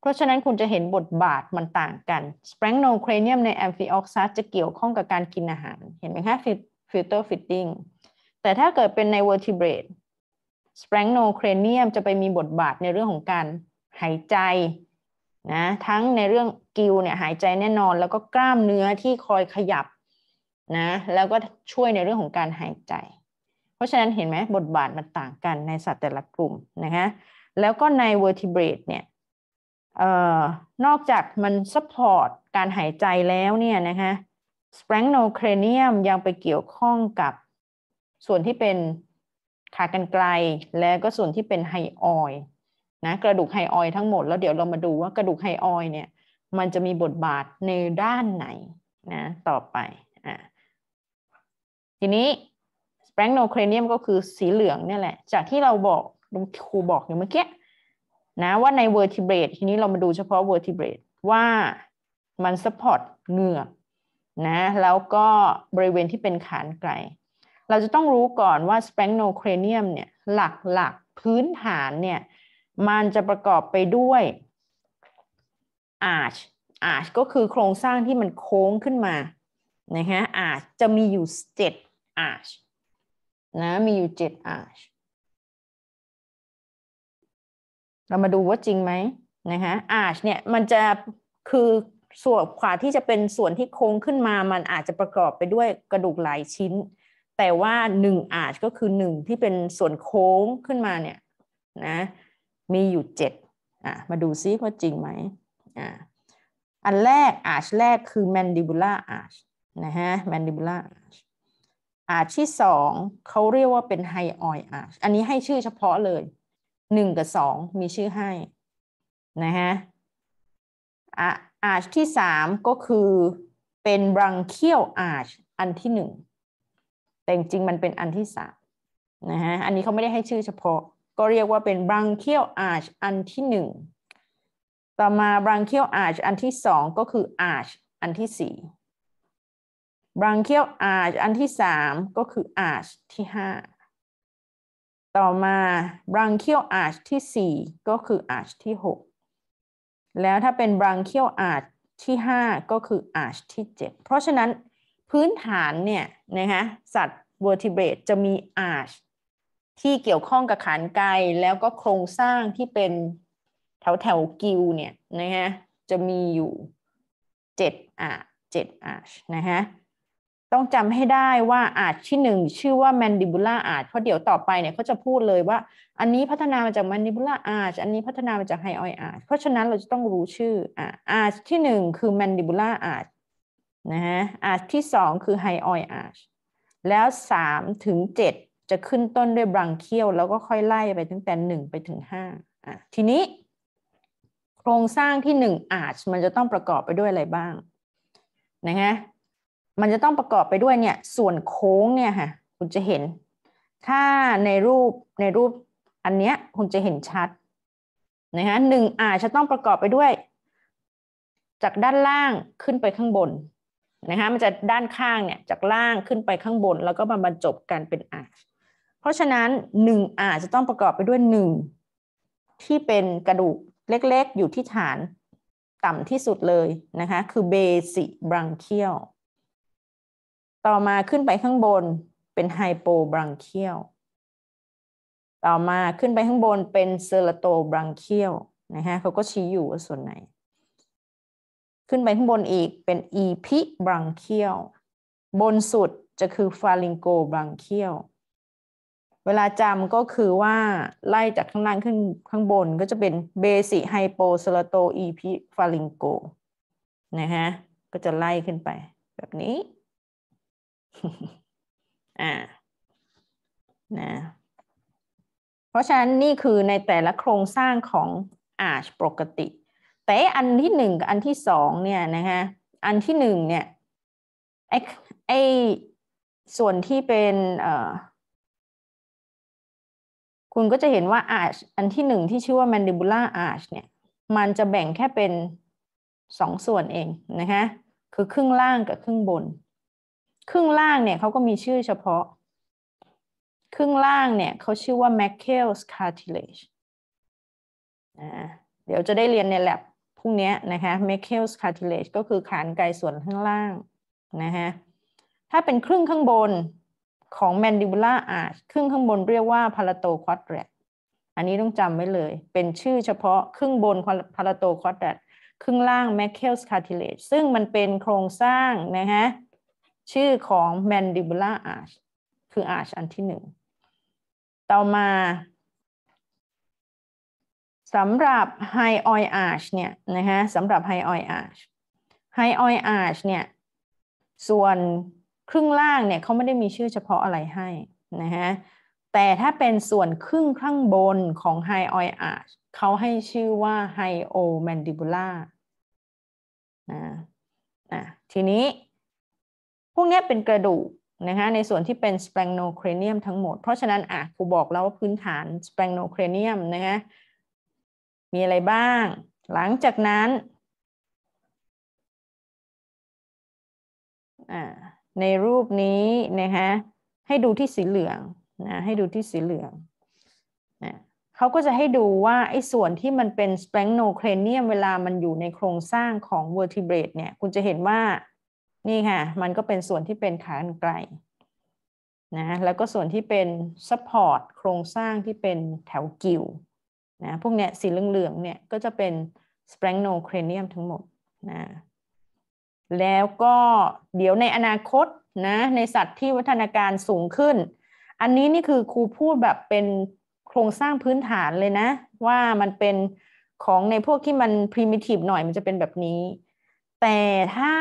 เพราะฉะนั้นคุณจะเห็นบทบาทมันต่างกันสเปรนโนเครเนียมในแอมฟิออกซัสจะเกี่ยวข้องกับการกินอาหาร เห็นไหมคะ ฟิลเตอร์ฟิตติ้ง แต่ถ้าเกิดเป็นในเวอร์ติเบร e สเปรนโนเครเนียมจะไปมีบทบาทในเรื่องของการหายใจนะ ทั้งในเรื่องกิวเนี่ยหายใจแน่นอน แล้วก็กล้ามเนื้อที่คอยขยับนะ แล้วก็ช่วยในเรื่องของการหายใจ เพราะฉะนั้นเห็นไหมบทบาทมันต่างกันในสัตว์แต่ละกลุ่มนะคะ แล้วก็ในวอร์ e ิเบรตเนี่ยนอกจากมันซัพพอร์ตการหายใจแล้วเนี่ยนะคะสเปรนโนเครเนียมยังไปเกี่ยวข้องกับ ส่วนที่เป็นขากรรไกรและก็ส่วนที่เป็นไฮออยนะ กระดูกไฮออยทั้งหมดแล้วเดี๋ยวเรามาดูว่ากระดูกไฮออยเนี่ยมันจะมีบทบาทในด้านไหน นะ ต่อไปอ่ะทีนี้สเปรนโนเครเนียมก็คือสีเหลืองเนี่ยแหละ จากที่เราบอกครูบอกอยู่เมื่อกี้นะว่าใน vertebrate ทีนี้เรามาดูเฉพาะ vertebrate ว่ามัน support เหงือกนะแล้วก็บริเวณที่เป็นขานไกล เราจะต้องรู้ก่อนว่า splenokranium เนี่ยหลักหลักพื้นฐานเนี่ยมันจะประกอบไปด้วย arch arch ก็คือโครงสร้างที่มันโค้งขึ้นมานะฮะ arch จะมีอยู่7 arch นะมีอยู่7 arch เรามาดูว่าจริงไหมนะคะอาชเนี่ยมันจะคือ ส่วนขวาที่จะเป็นส่วนที่โค้งขึ้นมามันอาจจะประกอบไปด้วยกระดูกหลายชิ้น แต่ว่าหนึ่งอาจก็คือหนึ่งที่เป็นส่วนโค้งขึ้นมาเนี่ยนะมีอยู่เจ็ดอ่ะมาดูซิว่าจริงไหมอ่ะอันแรกอาจแรกคือ mandibular arch นะฮะ mandibular arch อาจที่สองเขาเรียกว่าเป็น hyoid arch อันนี้ให้ชื่อเฉพาะเลยหนึ่งกับสองมีชื่อให้นะฮะอาราชที่สามก็คือเป็นบรังเคียวอาชอันที่หนึ่งแต่จริงมันเป็นอันที่สามนะฮะอันนี้เขาไม่ได้ให้ชื่อเฉพาะก็เรียกว่าเป็นบรังเคียวอาชอันที่หนึ่งต่อมาบรังเคียวอาชอันที่สองก็คืออาชอันที่สี่บรังเคียวอาชอันที่สามก็คืออาชที่ห้าต่อมา bronchial arch ที่ 4 ก็คือ arch ที่ 6 แล้วถ้าเป็น bronchial arch ที่ 5 ก็คือ arch ที่ 7 เพราะฉะนั้นพื้นฐาน เนี่ย นะคะสัตว์ vertebrate จะมี arch ที่เกี่ยวข้องกับขานไกแล้วก็โครงสร้างที่เป็นแถวแถวกิวเนี่ยนะฮะจะมีอยู่7อ่ะ7อ่ะนะฮะต้องจำให้ได้ว่าอาจที่หนึ่งชื่อว่า mandibular arch เพราะเดี๋ยวต่อไปเนี่ยเขาจะพูดเลยว่าอันนี้พัฒนามาจาก mandibular arch อันนี้พัฒนามาจาก hyoid arch เพราะฉะนั้นเราจะต้องรู้ชื่ออ่ะ arch ที่หนึ่งคือ mandibular arch นะฮะ arch ที่สองคือ hyoid arch แล้วสามถึงเจ็ดจะขึ้นต้นด้วยบรังเคียว แล้วก็ค่อยไล่ไปตั้งแต่หนึ่งไปถึงห้าอ่ะทีนี้ โครงสร้างที่หนึ่งอาจมันจะต้องประกอบไปด้วยอะไรบ้าง นะฮะมันจะต้องประกอบไปด้วยเนี่ยส่วนโค้งเนี่ยค่ะคุณจะเห็นถ้าในรูปในรูปอันเนี้ยคุณจะเห็นชัดนะคะหนึ่งอาจจะต้องประกอบไปด้วย จากด้านล่างขึ้นไปข้างบนนะคะมันจะด้านข้างเนี่ยจากล่างขึ้นไปข้างบน แล้วก็มาบรรจบกันเป็นอาจเพราะฉะนั้นหนึ่งอาจจะต้องประกอบไปด้วยหนึ่งที่เป็นกระดูกเล็กๆอยู่ที่ฐานต่ำที่สุดเลยนะคะคือเบสิบรังเคียลต่อมาขึ้นไปข้างบนเป็นไฮโปบรังเคียลต่อมาขึ้นไปข้างบนเป็นเซอร์โตบรังเคียลนะฮะ เขาก็ชี้อยู่ว่าส่วนไหน ขึ้นไปข้างบนอีกเป็นอีพิบรังเคียลบนสุดจะคือฟาลิงโกบรังเคียลเวลาจำก็คือว่าไล่จากข้างล่างขึ้นข้างบนก็จะเป็นเบสิไฮโปเซลโตอีพิฟาลิงโกนะฮะ ก็จะไล่ขึ้นไปแบบนี้อ่า นะเพราะฉะนั้นนี่คือในแต่ละโครงสร้างของ arch ปกติ แต่อันที่หนึ่งกับอันที่สองเนี่ยนะคะอันที่หนึ่งเนี่ยไอไอส่วนที่เป็นเอ่อคุณก็จะเห็นว่า arch อันที่หนึ่งที่ชื่อว่า mandibular arch เนี่ยมันจะแบ่งแค่เป็นสองส่วนเอง นะคะคือครึ่งล่างกับครึ่งบนครึ่งล่างเนี่ยเขาก็มีชื่อเฉพาะ ครึ่งล่างเนี่ยเขาชื่อว่า m a c k e l s cartilage เดี๋ยวจะได้เรียนใน lab พรุ่งนี้นะคะ m a c k e l s cartilage ก็คือขานไกส่วนข้างล่างนะฮะ ถ้าเป็นครึ่งข้างบนของ mandibular arch ครึ่งข้างบนเรียกว่า palato quadrat อันนี้ต้องจำไว้เลย เป็นชื่อเฉพาะ ครึ่งบน palato quadrat ครึ่งล่าง m a c k e l s cartilage ซึ่งมันเป็นโครงสร้างนะฮะชื่อของ mandibular arch คือ arch อันที่หนึ่งต่อมาสำหรับ high o i d arch เนี่ยนะคะสำหรับ high o i d arch high o i d arch เนี่ย ส่วนครึ่งล่างเนี่ยเขาไม่ได้มีชื่อเฉพาะอะไรให้นะฮะแต่ถ้าเป็นส่วนครึ่งข้างบนของ high o i d arch เขาให้ชื่อว่า high o mandibular นะนะทีนี้พวกนี้เป็นกระดูกนะคะในส่วนที่เป็นสเปงโนเครเนียมทั้งหมด เพราะฉะนั้น อ่ะครูบอกแล้วว่าพื้นฐานสเปงโนเครเนียมนะคะมีอะไรบ้าง หลังจากนั้น ในรูปนี้นะคะให้ดูที่สีเหลืองนะให้ดูที่สีเหลืองนะเขาก็จะให้ดูว่าไอ้ส่วนที่มันเป็นสเปงโนเครเนียมเวลามันอยู่ในโครงสร้างของเวอร์ติเบรตเนี่ยคุณจะเห็นว่านี่ค่ะ มันก็เป็นส่วนที่เป็นขาอันไกลนะ แล้วก็ส่วนที่เป็นซัพพอร์ตโครงสร้างที่เป็นแถวกิวนะ พวกเนี้ยสีเหลืองๆเนี่ยก็จะเป็นสเปรงโนเครเนียมทั้งหมดนะ แล้วก็เดี๋ยวในอนาคตนะ ในสัตว์ที่วัฒนาการสูงขึ้น อันนี้นี่คือครูพูดแบบเป็นโครงสร้างพื้นฐานเลยนะ ว่ามันเป็นของในพวกที่มัน primitive หน่อยมันจะเป็นแบบนี้ แต่ถ้า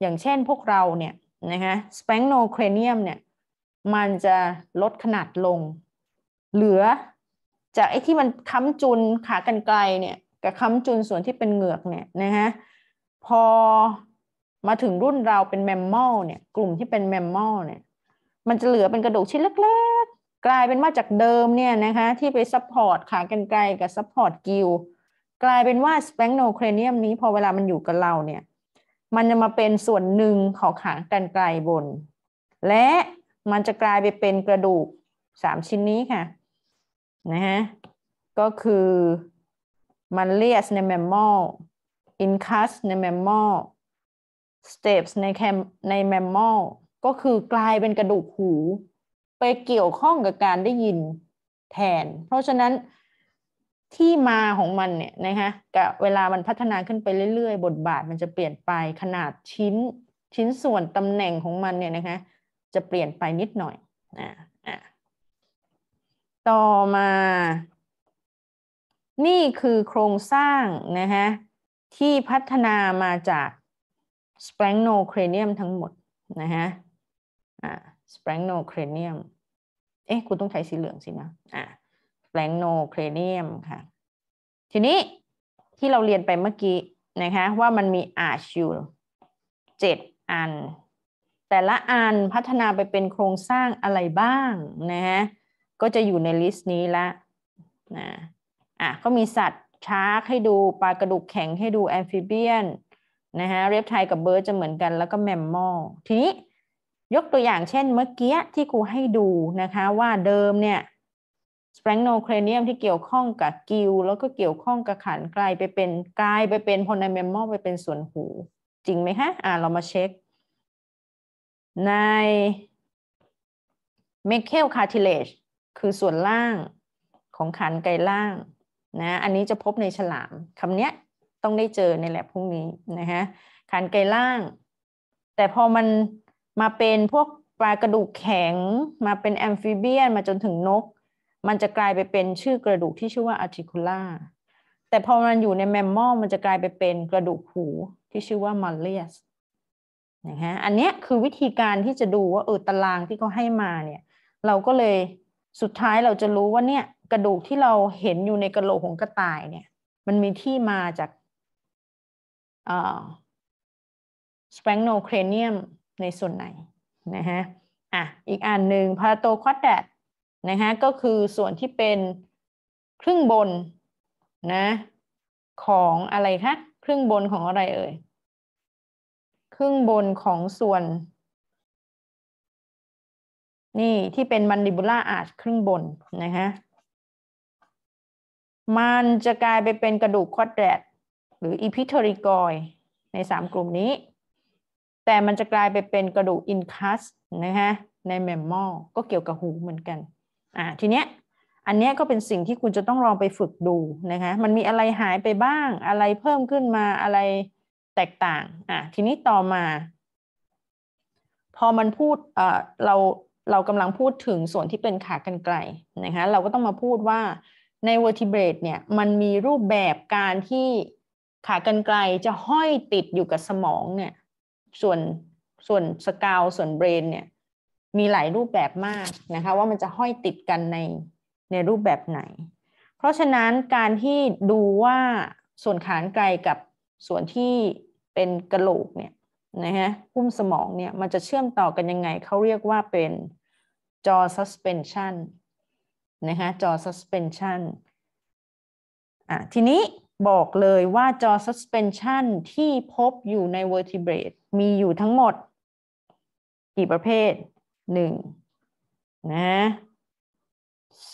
อย่างเช่นพวกเราเนี่ยนะคะสเปงโนเครเนียมเนี่ยมันจะลดขนาดลง เหลือจากไอ้ที่มันค้ำจุนขากรรไกรเนี่ยกับค้ำจุนส่วนที่เป็นเหงือกเนี่ยนะฮะพอมาถึงรุ่นเราเป็นแมมมอลเนี่ยกลุ่มที่เป็นแมมมอลเนี่ยมันจะเหลือเป็นกระดูกชิ้นเล็กๆ กลายเป็นว่าจากเดิมเนี่ยนะคะที่ไปซัพพอร์ตขากรรไกรกับซัพพอร์ตกิวกลายเป็นว่าสเปงโนเครเนียมนี้พอเวลามันอยู่กับเราเนี่ยมันจะมาเป็นส่วนหนึ่งของขางกันไกลบน และมันจะกลายไปเป็นกระดูกสามชิ้นนี้ค่ะนะฮะก็คือมันเลียสในแมมมอลอินคัสในแมมมอลสเตปส์ในแคมในแมมมอลก็คือกลายเป็นกระดูกหู ไปเกี่ยวข้องกับการได้ยินแทน เพราะฉะนั้นที่มาของมันเนี่ยนะคะกับเวลามันพัฒนาขึ้นไปเรื่อยๆบทบาท มันจะเปลี่ยนไปขนาดชิ้นชิ้นส่วนตำแหน่งของมันเนี่ยนะคะ จะเปลี่ยนไปนิดหน่อยอ่าอ่าต่อมา นี่คือโครงสร้างนะคะที่พัฒนามาจาก s p r e n o c r a n i u m ทั้งหมดนะฮะอ่า s p r e n o c r a n i u m เอ๊ะคุณต้องใช้สีเหลืองสินะอ่าแปลงโนเครเนียมค่ะทีนี้ที่เราเรียนไปเมื่อกี้นะคะว่ามันมีอาชอยูลเจ็ดอัน แต่ละอันพัฒนาไปเป็นโครงสร้างอะไรบ้างนะฮะก็จะอยู่ในลิสต์นี้ละนะอ่ะก็มีสัตว์ช้าให้ดูปลากระดูกแข็งให้ดูแอมฟิเบียนนะฮะเรียบไทยกับเบิร์ดจะเหมือนกัน แล้วก็แมมมอลทีนี้ยกตัวอย่างเช่นเมื่อกี้ที่ครูให้ดูนะคะว่าเดิมเนี่ยสเปรนโนเครเนียมที่เกี่ยวข้องกับกิว แล้วก็เกี่ยวข้องกับขันกลายไปเป็นกลายไปเป็นพอนเมมโมไปเป็นส่วนหูจริงไหมคะอ่าเรามาเช็ค ในเมเคลคาร์ทิเลชคือส่วนล่างของขันไกลล่างนะอันนี้จะพบในฉลามคำนี้ต้องได้เจอในแลบพรุ่งนี้นะฮะขันไกล่าง แต่พอมัน มาเป็นพวกปลากระดูกแข็งมาเป็นแอมฟิเบียนมาจนถึงนกมันจะกลายไปเป็นชื่อกระดูกที่ชื่อว่า articula แต่พอมันอยู่ในแมมมอลมันจะกลายไปเป็นกระดูกหูที่ชื่อว่า malleus นะฮะ อันนี้คือวิธีการที่จะดูว่าเออตารางที่เขาให้มาเนี่ย เราก็เลยสุดท้ายเราจะรู้ว่าเนี่ยกระดูกที่เราเห็นอยู่ในกระโหลกของกระต่ายเนี่ย มันมีที่มาจากเอ่อ s เ l e n น c r i a ในส่วนไหนนะฮะ อ่ะอีกอันหนึ่งพาราโตควอดแดดนะฮะ ก็คือส่วนที่เป็น ครึ่งบนนะ ของอะไรคะครึ่งบนของอะไรเอ่ย ครึ่งบนของส่วน นี่ ที่เป็นมันดิบูล่าอาจครึ่งบน นะคะมันจะกลายไปเป็นกระดูกคอดแรดหรืออีพิทริกอยในสามกลุ่มนี้ แต่มันจะกลายไปเป็นกระดูกอินคัสนะคะในแมมมอก็เกี่ยวกับหูเหมือนกันอ่าทีเนี้ยอันเนี้ยก็เป็นสิ่งที่คุณจะต้องลองไปฝึกดูนะคะมันมีอะไรหายไปบ้างอะไรเพิ่มขึ้นมาอะไรแตกต่างอ่ะทีนี้ต่อมา พอมันพูดเอ่อเราเรากำลังพูดถึงส่วนที่เป็นขากรรไกรนะคะเราก็ต้องมาพูดว่าใน vertebrate เนี่ยมันมีรูปแบบการที่ขากรรไกรจะห้อยติดอยู่กับสมองเนี่ยส่วนส่วนสกาวส่วนเบรนเนี่ยมีหลายรูปแบบมากนะคะว่ามันจะห้อยติดกันในในรูปแบบไหน เพราะฉะนั้นการที่ดูว่าส่วนขานไกลกับส่วนที่เป็นกระโหลกเนี่ยนะฮะหุ้มสมองเนี่ยมันจะเชื่อมต่อกันยังไง เขาเรียกว่าเป็นจอ suspension นะคะจอ suspension อ่ะทีนี้บอกเลยว่าจอ suspension ที่พบอยู่ใน vertebrate มีอยู่ทั้งหมดกี่ประเภทหนึ่งนะ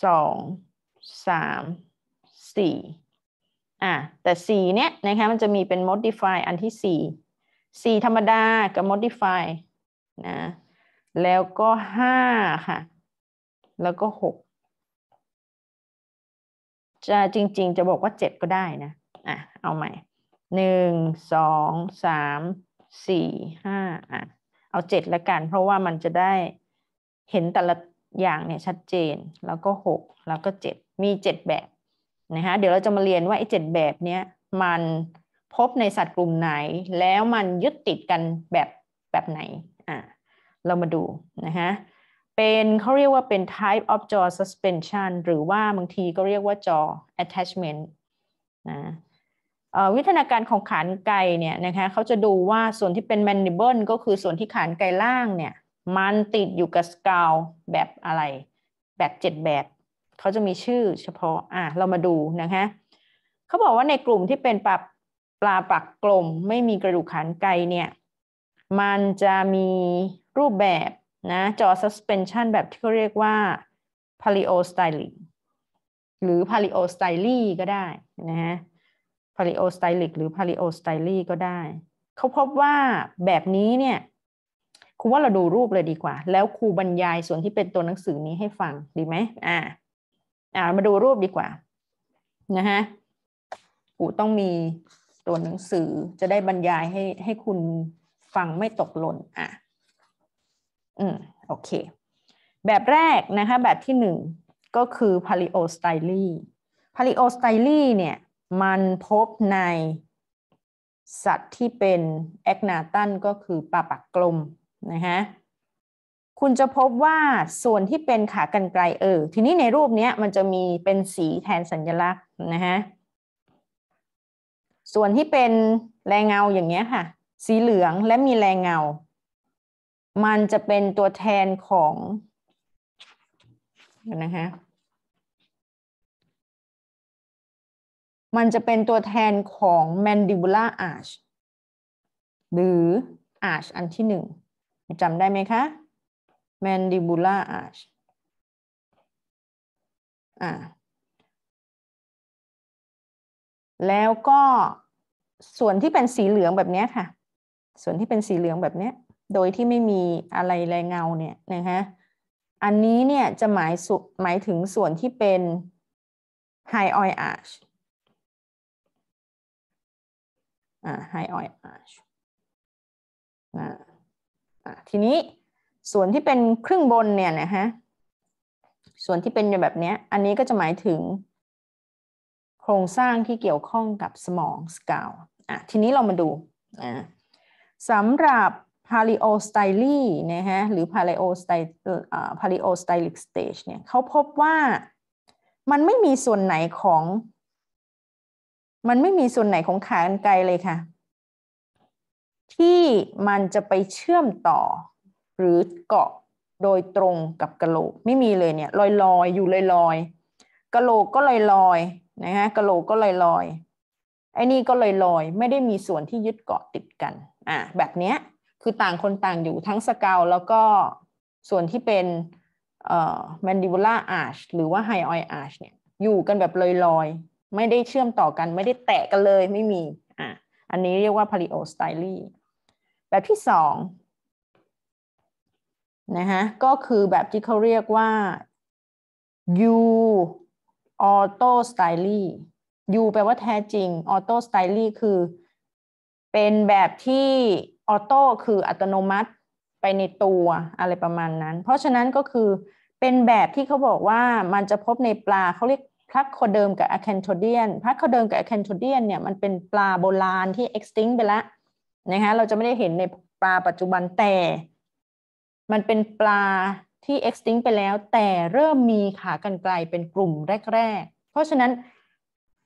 สองสามสี่อ่ะแต่สี่เนี้ยนะคะมันจะมีเป็น modify อันที่สี่สี่ธรรมดา กับ modify นะ แล้วก็ห้าค่ะ แล้วก็หกจะจริง ๆ จะบอกว่าเจ็ดก็ได้นะอ่ะเอาใหม่หนึ่งสองสามสี่ห้าอ่ะเอาเจ็ดละกัน เพราะว่ามันจะได้เห็นแต่ละอย่างเนี่ยชัดเจนแล้วก็หกแล้วก็เจ็ดมีเจ็ดแบบนะคะเดี๋ยวเราจะมาเรียนว่าไอ้เจ็ดแบบเนี้ยมันพบในสัตว์กลุ่มไหน แล้วมันยึดติดกันแบบแบบไหนอ่ะเรามาดูนะคะเป็นเขาเรียกว่าเป็น type of jaw suspension หรือว่าบางทีก็เรียกว่า jaw attachment นะวิทยาการของขานไกเนี่ยนะคะเขาจะดูว่าส่วนที่เป็น mandible ก็คือส่วนที่ขานไกล่างเนี่ยมันติดอยู่กับสกาวแบบอะไร แบบเจ็ดแบบ เขาจะมีชื่อเฉพาะอ่ะเรามาดูนะคะ เขาบอกว่าในกลุ่มที่เป็นปลาปลาปักกลม ไม่มีกระดูกขานไกลเนี่ย มันจะมีรูปแบบนะจอ suspension แบบที่เขาเรียกว่า paleo styling หรือ paleo s t y l i ีก็ได้นะฮะ paleo s t y l i n หรือ paleo s t y l i ีก็ได้ เขาพบว่าแบบนี้เนี่ยูว่าเราดูรูปเลยดีกว่า แล้วครูบรรยายส่วนที่เป็นตัวหนังสือนี้ให้ฟัง ดีไหมอ่า อ่ามาดูรูปดีกว่า นะฮะ ครูต้องมีตัวหนังสือจะได้บรรยายให้ให้คุณฟังไม่ตกหล่น อ่ะอืมโอเค แบบแรกนะคะ แบบที่หนึ่งก็คือพาโอสไตลี่พาริโอสไตลี่เนี่ยมันพบในสัตว์ที่เป็นแอคนาตันก็คือปลาปักกลมนะคะคุณจะพบว่าส่วนที่เป็นขากรรไกรเออ ทีนี้ ในรูปนี้มันจะมีเป็นสีแทนสัญลักษณ์นะฮะ ส่วนที่เป็นแรงเงาอย่างเงี้ยค่ะ สีเหลืองและมีแรงเงา มันจะเป็นตัวแทนของนะคะมันจะเป็นตัวแทนของ mandibular arch หรือ arch อันที่หนึ่งจำได้ไหมคะ mandibular arch อ่แล้วก็ส่วนที่เป็นสีเหลืองแบบนี้ค่ะ ส่วนที่เป็นสีเหลืองแบบนี้โดยที่ไม่มีอะไรแรงเงาเนี่ยนะคะอันนี้เนี่ยจะหมายสุหมายถึงส่วนที่เป็น high oil arch อ่า high oil arch อ่าทีนี้ส่วนที่เป็นครึ่งบนเนี่ยนะฮะส่วนที่เป็นแบบนี้อันนี้ก็จะหมายถึง โครงสร้างที่เกี่ยวข้องกับสมองสกาวอ่ะทีนี้เรามาดูอ่ะสำหรับ paleo styli นะฮะหรือ paleo styli paleo stylic stage เนี่ยเขาพบว่ามันไม่มีส่วนไหนของ มันไม่มีส่วนไหนของขากรรไกรเลยค่ะที่มันจะไปเชื่อมต่อหรือเกาะโดยตรงกับกะโหลก ไม่มีเลยเนี่ยลอยลอยอยู่ลอยลอยกะโหลกก็ลอยลอยนะฮะกะโหลกก็ลอยลอยไอ้นี่ก็ลอยลอยไม่ได้มีส่วนที่ยึดเกาะติดกันอ่ะแบบเนี้ยคือต่างคนต่างอยู่ทั้งสเกลแล้วก็ส่วนที่เป็นเอ่อ mandibular arch หรือว่า hyoid arch เนี่ยอยู่กันแบบลอยลอยไม่ได้เชื่อมต่อกัน ไม่ได้แตะกันเลยไม่มีอ่ะอันนี้เรียกว่า paleo styli แบบที่สองนะฮะ ก็คือแบบที่เขาเรียกว่า U Auto s t y l g U แปลว่าแท้จริง Auto s t y l g คือ เป็นแบบที่ออโต้คืออัตโนมัติไปในตัวอะไรประมาณนั้น เพราะฉะนั้นก็คือเป็นแบบที่เขาบอกว่ามันจะพบในปลา เขาเรียกพลักโคเดิมกับอะแคนโทเดียนพลักโคเดิมกับอะแคนโทเดียนเนี่ยมันเป็นปลาโบราณที่ extinct ไปแล้วนะคะเราจะไม่ได้เห็นในปลาปัจจุบันแต่ มันเป็นปลาที่ extinct ไปแล้วแต่เริ่มมีขากรรไกรเป็นกลุ่มแรกๆเพราะฉะนั้น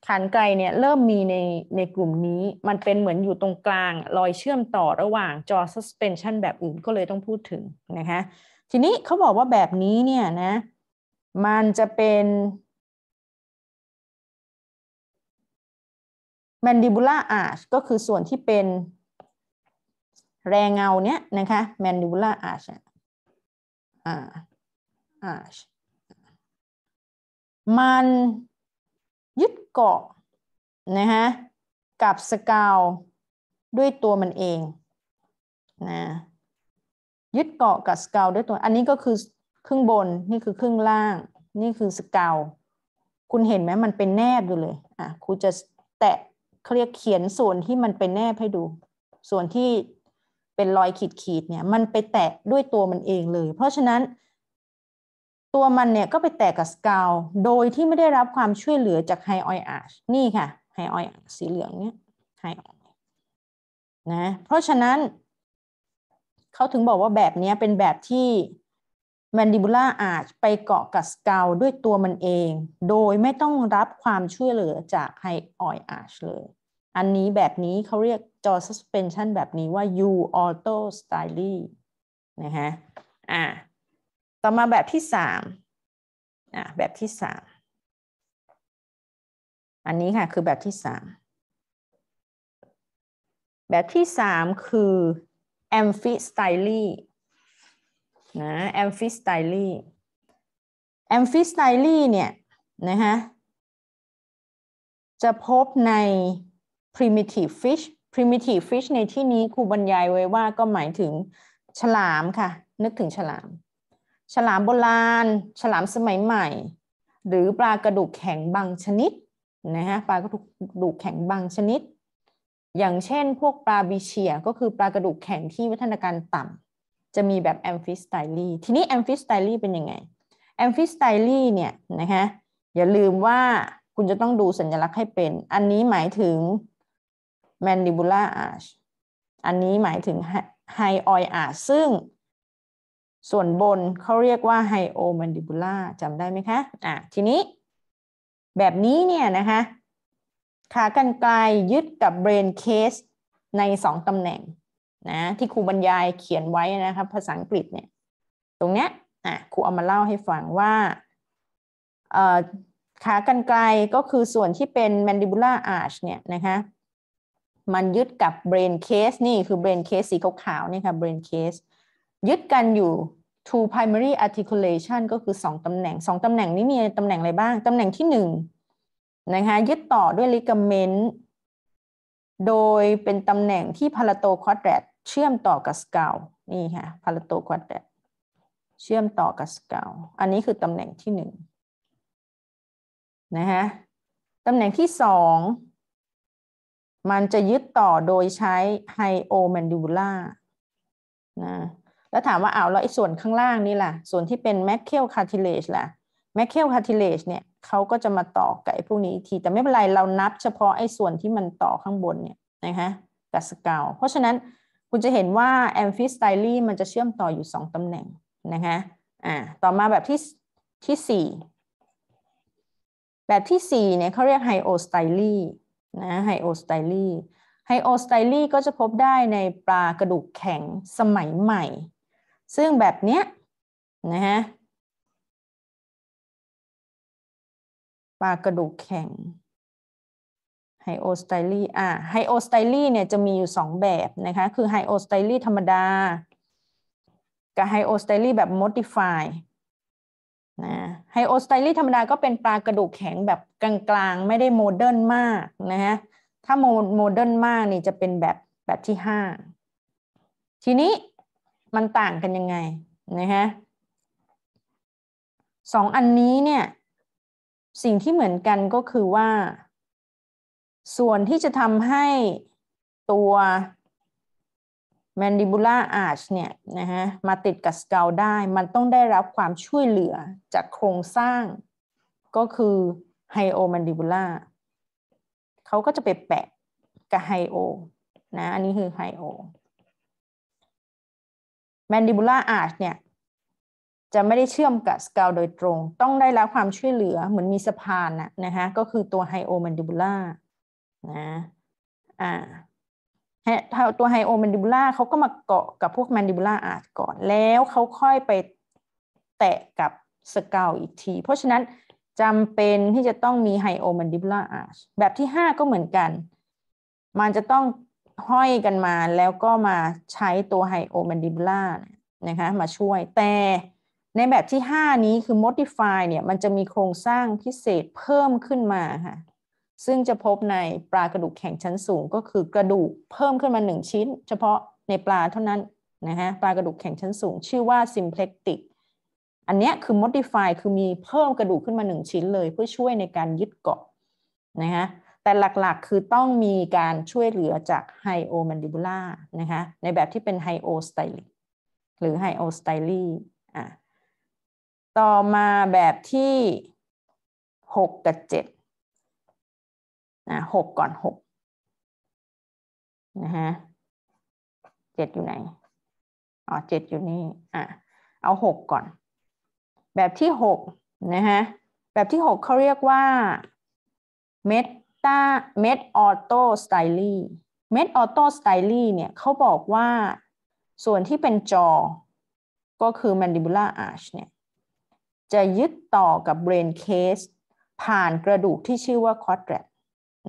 ขานไกรเนี่ย เริ่มมีในในกลุ่มนี้ มันเป็นเหมือนอยู่ตรงกลาง รอยเชื่อมต่อระหว่างจอ suspension แบบอื่นก็เลยต้องพูดถึงนะคะทีนี้เขาบอกว่าแบบนี้เนี่ยนะมันจะเป็น mandibular arch ก็คือส่วนที่เป็นแรงเงาเนี้ยนะคะ mandibular arch อ่า arch มัน ยึดเกาะนะคะกับสกาวด้วยตัวมันเองนะยึดเกาะ กับสกาวด้วยตัวอันนี้ก็คือครึ่งบนนี่คือครึ่งล่างนี่คือสกาวคุณเห็นไหมมันเป็นแนบอยู่เลยอ่ะครูจะแตะเคลียเขียนส่วนที่มันเป็นแนบให้ดูส่วนที่็นรอยขีดขีดเนี่ยมันไปแตะด้วยตัวมันเองเลย เพราะฉะนั้น ตัวมันเนี่ยก็ไปแตะกับสกาวโดยที่ไม่ได้รับความช่วยเหลือจากไฮออยอาชนี่ค่ะไฮออยสีเหลืองเนี่ยไฮออยนะเพราะฉะนั้นเขาถึงบอกว่าแบบนี้เป็นแบบที่ mandibular arch ไปเกาะกับสกาวด้วยตัวมันเองโดยไม่ต้องรับความช่วยเหลือจากไฮออยอาชเลยอันนี้แบบนี้เขาเรียกจอ suspension แบบนี้ว่า U auto s t y l i นะฮะ อ่าต่อมาแบบที่สามอ่าแบบที่สามอันนี้ค่ะคือแบบที่สามแบบที่สามคือ amphi s t y l e นะ amphi s t y l e amphi s t y l e เนี่ย นะฮะ จะพบใน primitive fish primitive fish ในที่นี้ครูบรรยายไว้ว่าก็หมายถึงฉลามค่ะ นึกถึงฉลาม ฉลามโบราณ ฉลามสมัยใหม่ หรือปลากระดูกแข็งบางชนิดนะฮะปลากระดูกแข็งบางชนิด อย่างเช่นพวกปลาบิเชียก็คือปลากระดูกแข็งที่วัฒนาการต่ำจะมีแบบแอมฟิสไตลีทีนี้แอมฟิสไตลีเป็นยังไงแอมฟิสไตลีเนี่ยนะคะอย่าลืมว่าคุณจะต้องดูสัญลักษณ์ให้เป็น อันนี้หมายถึง mandibular arch อันนี้หมายถึง h h o i l arch ซึ่ง ส่วนบนเขาเรียกว่า h h o m a n d i b u l a r จำได้ไหมคะอ่ะทีนี้ แบบนี้เนี่ยนะคะขากรรไกรยึดกับ brain case ในสองตำแหน่ง นะ ที่ครูบรรยายเขียนไว้นะครับภาษาอังกฤษเนี่ย ตรงเนี้ยอ่ะครูเอามาเล่าให้ฟังว่าขากรรไกรก็คือส่วนที่เป็น mandibular arch เนี่ยนะคะมันยึดกับเบรนเคส นี่คือเบรนเคสสีขาวๆนี่ค่ะเบรนเคสยึดกันอยู่ two primary articulation ก็คือ2ตำแหน่ง2ตำแหน่งนี้มีตำแหน่งอะไรบ้างตำแหน่งที่1นะคะยึดต่อด้วย ligament โดยเป็นตำแหน่งที่พาราโตคอดแรดเชื่อมต่อกับสเกลนี่ค่ะพาราโตคอดแรดเชื่อมต่อกับสเกลอันนี้คือตำแหน่งที่1นะคะตำแหน่งที่2มันจะยึดต่อโดยใช้ ไฮโอแมนดิูล่านะแล้วถามว่าเอาแล้วไอ้ส่วนข้างล่างนี่ล่ะ ส่วนที่เป็นแมคเคลคาร์ทิเลจล่ะแมคเคลคาร์ทิเลจเนี่ยเขาก็จะมาต่อกับไอ้พวกนี้อีกทีแต่ไม่เป็นไรเรานับเฉพาะไอ้ส่วนที่มันต่อข้างบนเนี่ย นะคะ กับสเกลเพราะฉะนั้นคุณจะเห็นว่าแอมฟิสไตลี่มันจะเชื่อมต่ออยู่2ตำแหน่ง นะคะอ่าต่อมาแบบที่ที่ 4 แบบที่ 4เนี่ยเขาเรียกไฮโอสไตลีนะไฮโอสไตลีไฮโอสไตลีก็จะพบได้ในปลากระดูกแข็งสมัยใหม่ ซึ่งแบบเนี้ยนะฮะปลากระดูกแข็งไฮโอสไตลีอ่าไฮโอสไตลีเนี่ยจะมีอยู่สองแบบนะคะคือไฮโอสไตลีธรรมดา กับไฮโอสไตลีแบบ modify นะไฮโอสไตลี่ธรรมดาก็เป็นปลากระดูกแข็งแบบกลางๆไม่ได้โมเดิร์นมากนะฮะ ถ้าโมโมเดิร์นมากนี่จะเป็นแบบแบบที่ห้าทีนี้มันต่างกันยังไงนะฮะสองอันนี้เนี่ย สิ่งที่เหมือนกันก็คือว่า ส่วนที่จะทำให้ตัว mandibular arch เนี่ยนะฮะมาติดกับ skull ได้มันต้องได้รับความช่วยเหลือจากโครงสร้าง ก็คือ hyomandibular เขาก็จะไปแปะกับ hyo นะ อันนี้คือ hyo mandibular arch เนี่ยจะไม่ได้เชื่อมกับ skull โดยตรง ต้องได้รับความช่วยเหลือเหมือนมีสะพานนะนะฮะก็คือตัว hyomandibular นะอ่าตัวไฮโอแมนดิบูล่าเขาก็มาเกาะกับพวกแมนดิบูล่าอาร์ตก่อน แล้วเขาค่อยไปแตะกับสเกลอีกที เพราะฉะนั้นจำเป็นที่จะต้องมีไฮโอแมนดิบูล่าอาร์ตแบบที่ 5 ก็เหมือนกัน มันจะต้องห้อยกันมา แล้วก็มาใช้ตัวไฮโอแมนดิบูล่านะคะมาช่วย แต่ในแบบที่ 5 นี้คือ modify เนี่ยมันจะมีโครงสร้างพิเศษเพิ่มขึ้นมาค่ะซึ่งจะพบในปลากระดูกแข็งชั้นสูงก็คือกระดูกเพิ่มขึ้นมา 1 ชิ้น เฉพาะในปลาเท่านั้นนะฮะปลากระดูกแข็งชั้นสูง ชื่อว่าซิมเพล็กติกอันนี้คือ modify คือมีเพิ่มกระดูกขึ้นมา 1 ชิ้นเลย เพื่อช่วยในการยึดเกาะนะฮะแต่หลักๆคือต้องมีการช่วยเหลือจากไฮโอมันดิบูล่านะคะในแบบที่เป็นไฮโอสไตลิหรือ hyo styli อ่ะต่อมาแบบที่ 6 กับ 7นะหกก่อนหกนะฮะเจ็ดอยู่ไหนอ๋อเจ็ดอยู่นี่อ่ะเอาหกก่อนแบบที่หกนะฮะแบบที่หกเขาเรียกว่าเมตาเมตออโต้สไตลีเมตออโต้สไตลีเนี่ยเขาบอกว่าส่วนที่เป็นจอก็คือ mandibular arch เนี่ยจะยึดต่อกับ brain case ผ่านกระดูกที่ชื่อว่า quadrat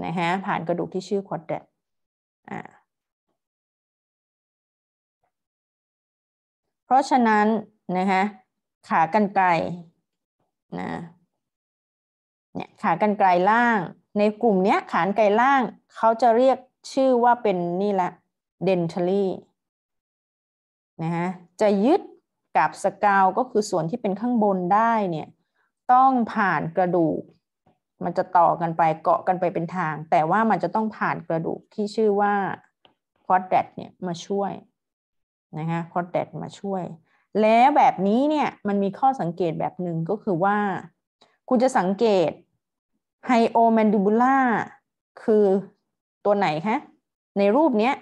นะฮะ ผ่านกระดูกที่ชื่อคอ a d ด a อ่าเพราะฉะนั้นนะฮะ ขากรรไกรนะเนี่ยขากรรไกรล่าง ในกลุ่มเนี้ยขากรรไกรล่างเขาจะเรียกชื่อว่าเป็นนี่ละ d e n t a l ี y นะฮะจะยึดกับสกาวก็คือส่วนที่เป็นข้างบนได้เนี่ย ต้องผ่านกระดูกมันจะต่อกันไปเกาะกันไปเป็นทาง แต่ว่ามันจะต้องผ่านกระดูกที่ชื่อว่าคอร์ดเดตเนี่ยมาช่วยนะคะคอร์ดเดตมาช่วย แล้วแบบนี้เนี่ยมันมีข้อสังเกตแบบหนึ่งก็คือว่า คุณจะสังเกตไฮโอแมนดูบูล่าคือตัวไหนคะในรูปเนี้ย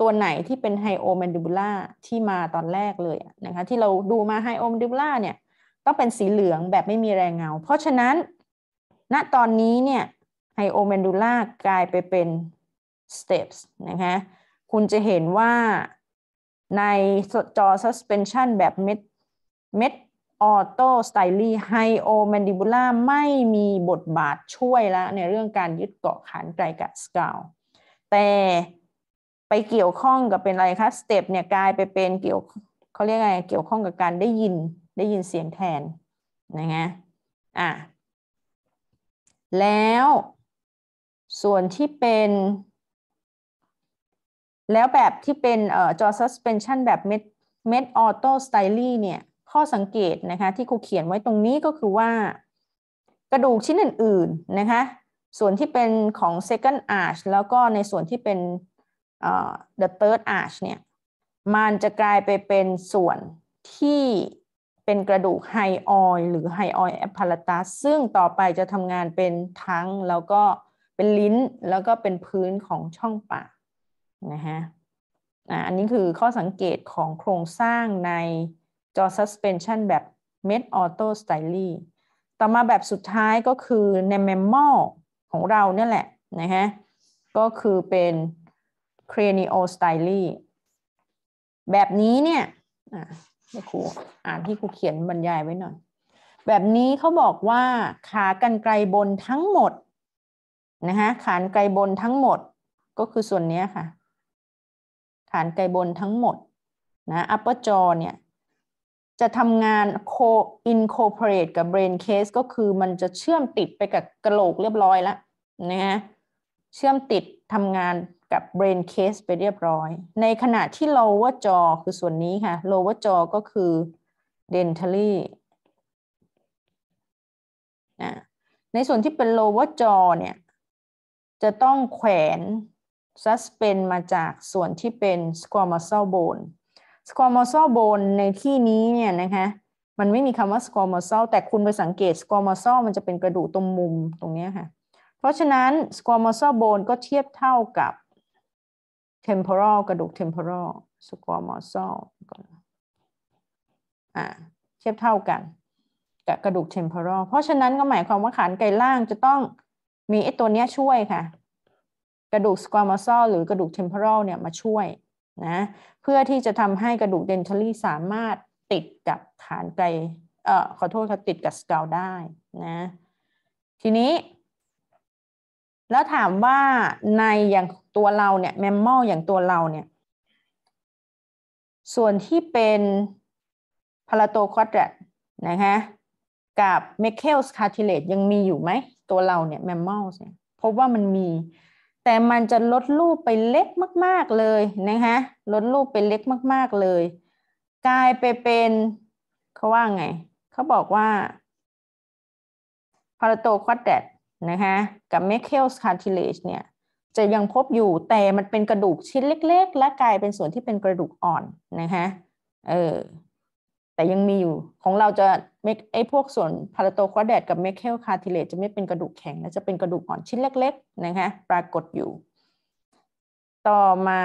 ตัวไหนที่เป็นไฮโอแมนดูบูล่าที่มาตอนแรกเลยนะคะที่เราดูมาไฮโอแมนดูบูล่าเนี่ย ต้องเป็นสีเหลืองแบบไม่มีแรงเงา เพราะฉะนั้นณตอนนี้ เนี่ยไฮโอเมนดูล่ากลายไปเป็นสเตปส์นะคะคุณจะเห็นว่าใน จอ suspension แบบเม็ดเม็ดออโต้สไตลี่ไฮโอแมนดิบูล่าไม่มีบทบาทช่วยแล้วในเรื่องการยึดเกาะขาน ไกลกัดสกาวแต่ไปเกี่ยวข้องกับเป็นอะไรคะสเต็ปเนี่ยกลาย ไป เป็นเกี่ยวเขาเรียกไงเกี่ยวข้องกับการได้ยินได้ยินเสียงแทนนะฮะอ่ะแล้วส่วนที่เป็น แล้วแบบที่เป็นเอ่อจอ suspension แบบเม็ดเม็ดออโต้สไตลี่เนี่ย ข้อสังเกตนะคะที่ครูเขียนไว้ตรงนี้ก็คือว่า กระดูกชิ้นอื่นๆนะคะ ส่วนที่เป็นของ second arch แล้วก็ในส่วนที่เป็นเ the third arch เนี่ยมันจะกลายไปเป็นส่วนที่เป็นกระดูกไฮออยหรือไฮออยแอปพาลตัสซึ่งต่อไปจะทำงานเป็นทั้งแล้วก็เป็นลิ้น แล้วก็เป็นพื้นของช่องปากนะฮะอันนี้คือข้อสังเกตของโครงสร้างในจอ suspension แบบ med auto styli ต่อมาแบบสุดท้ายก็คือในแมมโมของเราเนี่ยแหละนะฮะก็คือเป็น cranio styli แบบนี้เนี่ยครูอ่านที่ครูเขียนบรรยายไว้หน่อยแบบนี้เขาบอกว่าขากันไกลบนทั้งหมดนะคะขานไกลบนทั้งหมดก็คือส่วนนี้ค่ะขานไกลบนทั้งหมดนะ upper jaw เนี่ย จะทำงาน co incorporate กับ brain case ก็คือมันจะเชื่อมติดไปกับกระโหลกเรียบร้อยแล้วนะฮะเชื่อมติดทำงานกับ brain case ไปเรียบร้อย ในขณะที่ lower jaw คือส่วนนี้ค่ะ lower jaw ก็คือ dentally นะในส่วนที่เป็น lower jaw เนี่ย จะต้องแขวน suspend มาจากส่วนที่เป็น squamosal bone squamosal bone ในที่นี้เนี่ยนะคะ มันไม่มีคำว่า squamosal แต่คุณไปสังเกต squamosal มันจะเป็นกระดูกตรงมุมตรงนี้ค่ะราะฉะนั้น squamous bone ก็เทียบเท่ากับ temporal กระดูก temporal squamous ก่ออ่าเทียบเท่ากันกับกระดูก temporal เพราะฉะนั้นก็หมายความว่าขานไกรล่างจะต้องมีไอ้ตัวเนี้ยช่วยค่ะ กระดูก squamous หรือกระดูก temporal เนี่ยมาช่วยนะเพื่อที่จะทำให้กระดูก d e n t a r y สามารถติดกับขานไกรเอ่อขอโทษค่ะติดกับ skull ได้นะทีนี้แล้วถามว่าในอย่างตัวเราเนี่ยแมมมอลอย่างตัวเราเนี่ยส่วนที่เป็นพาราโตคอดรตนะคะกับเมคเคลส์คาร์ติเลตยังมีอยู่ไหมตัวเราเนี่ยแมมมอลเนี่ยพบว่ามันมี แต่มันจะลดรูปไปเล็กมากๆเลยนะคะลดรูปไปเล็กมาก ๆเลย กลายไปเป็นเขาว่าไงเขาบอกว่าพาราโตคอดรตนะคะกับเมคเคลส์คาร์ติเลชเนี่ยจะยังพบอยู่แต่มันเป็นกระดูกชิ้นเล็ก ๆ และกลายเป็นส่วนที่เป็นกระดูกอ่อนนะคะเออแต่ยังมีอยู่ของเราจะไอ้พวกส่วนพาราโตควอเดตกับเมคเคลคาร์ติเลจจะไม่เป็นกระดูกแข็งและจะเป็นกระดูกอ่อนชิ้นเล็กๆนะคะปรากฏอยู่ ต่อมา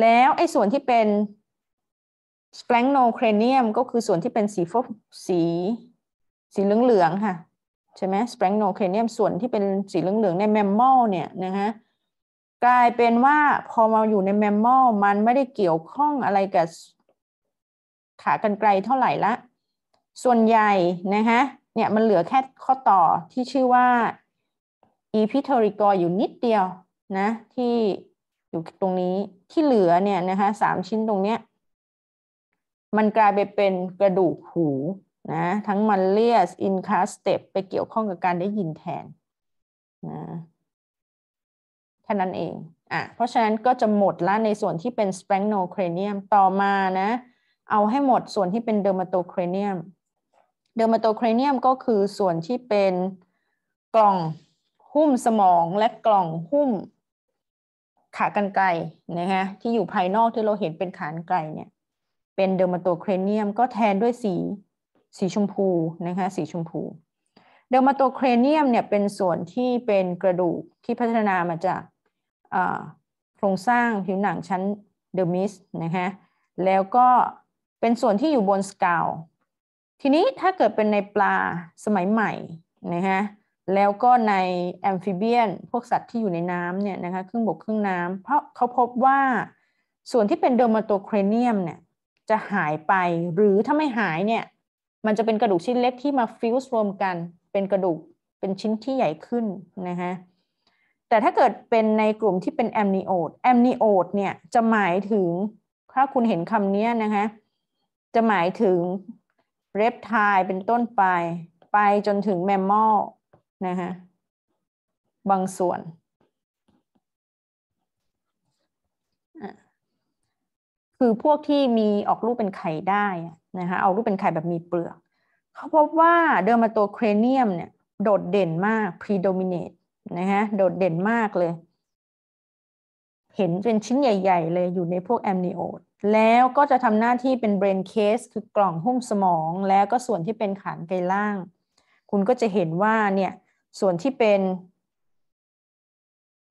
แล้วไอ้ส่วนที่เป็นสแปลงโนเครเนียมก็คือส่วนที่เป็นสีฟสีสีเหลืองๆค่ะใช่ไหมสเปรงโนเคเนียมส่วนที่เป็นสีเหลือง ๆ ในแมมมอลเนี่ย นะคะกลายเป็นว่าพอมาอยู่ในแมมมอลมันไม่ได้เกี่ยวข้องอะไรกับ ขากรรไกรเท่าไหร่ละส่วนใหญ่ นะคะเนี่ยมันเหลือแค่ข้อต่อที่ชื่อว่าอีพิเทริกออยู่นิดเดียว นะ ที่อยู่ตรงนี้ที่เหลือเนี่ยนะคะสามชิ้นตรงเนี้ยมันกลายไปเป็นกระดูกหูนะทั้งมันเลียสอินคาสเตปไปเกี่ยวข้องกับการได้ยินแทนนะแค่นั้นเองอ่ะเพราะฉะนั้นก็จะหมดละในส่วนที่เป็น s p r a n g n o c r a n i u m ต่อมานะ เอาให้หมดส่วนที่เป็น dermatocranium dermatocranium ก็คือส่วนที่เป็นกล่องหุ้มสมองและกล่องหุ้ม ขากรรไกรนะฮะที่อยู่ภายนอกที่เราเห็นเป็นขากรรไกรเนี่ยเป็นเดอร์มาโตเครเนียมก็แทนด้วยสีสีชมพูนะคะ สีชมพูเดลมาตัวเครเนียมเนี่ย เป็นส่วนที่เป็นกระดูกที่พัฒนามาจากโครงสร้างผิวหนังชั้นเดอร์มิสนะคะ แล้วก็ เป็นส่วนที่อยู่บนสเกลทีนี้ถ้าเกิดเป็นในปลาสมัยใหม่ นะคะ แล้วก็ในแอมฟิเบียน พวกสัตว์ที่อยู่ในน้ำเนี่ย นะคะ ครึ่งบกครึ่งน้ำเพราะเขาพบว่าส่วนที่เป็นเดอร์มาตัวเครเนียมเนี่ยจะหายไปหรือถ้าไม่หายเนี่ยมันจะเป็นกระดูกชิ้นเล็กที่มาฟิวส์รวมกันเป็นกระดูกเป็นชิ้นที่ใหญ่ขึ้นนะคะแต่ถ้าเกิดเป็นในกลุ่มที่เป็นแอมนิโอดแอมนิโอดเนี่ยจะหมายถึง ถ้าคุณเห็นคำนี้นะคะจะหมายถึงเรปทายเป็นต้นไป ไปจนถึงแมมมอลนะคะบางส่วน คือพวกที่มีออกลูกเป็นไข่ได้นะคะเอารูปเป็นไข่แบบมีเปลือก เขาพบว่าเดอร์มาโตเครเนียมเนี่ยโดดเด่นมาก predominate นะฮะโดดเด่นมากเลย เห็นเป็นชิ้นใหญ่ๆ เลยอยู่ในพวกแอมนิโอดแล้วก็จะทำหน้าที่เป็นเบรนเคสคือกล่องหุ้มสมอง แล้วก็ส่วนที่เป็นขานไกล่าง คุณก็จะเห็นว่าเนี่ยส่วนที่เป็น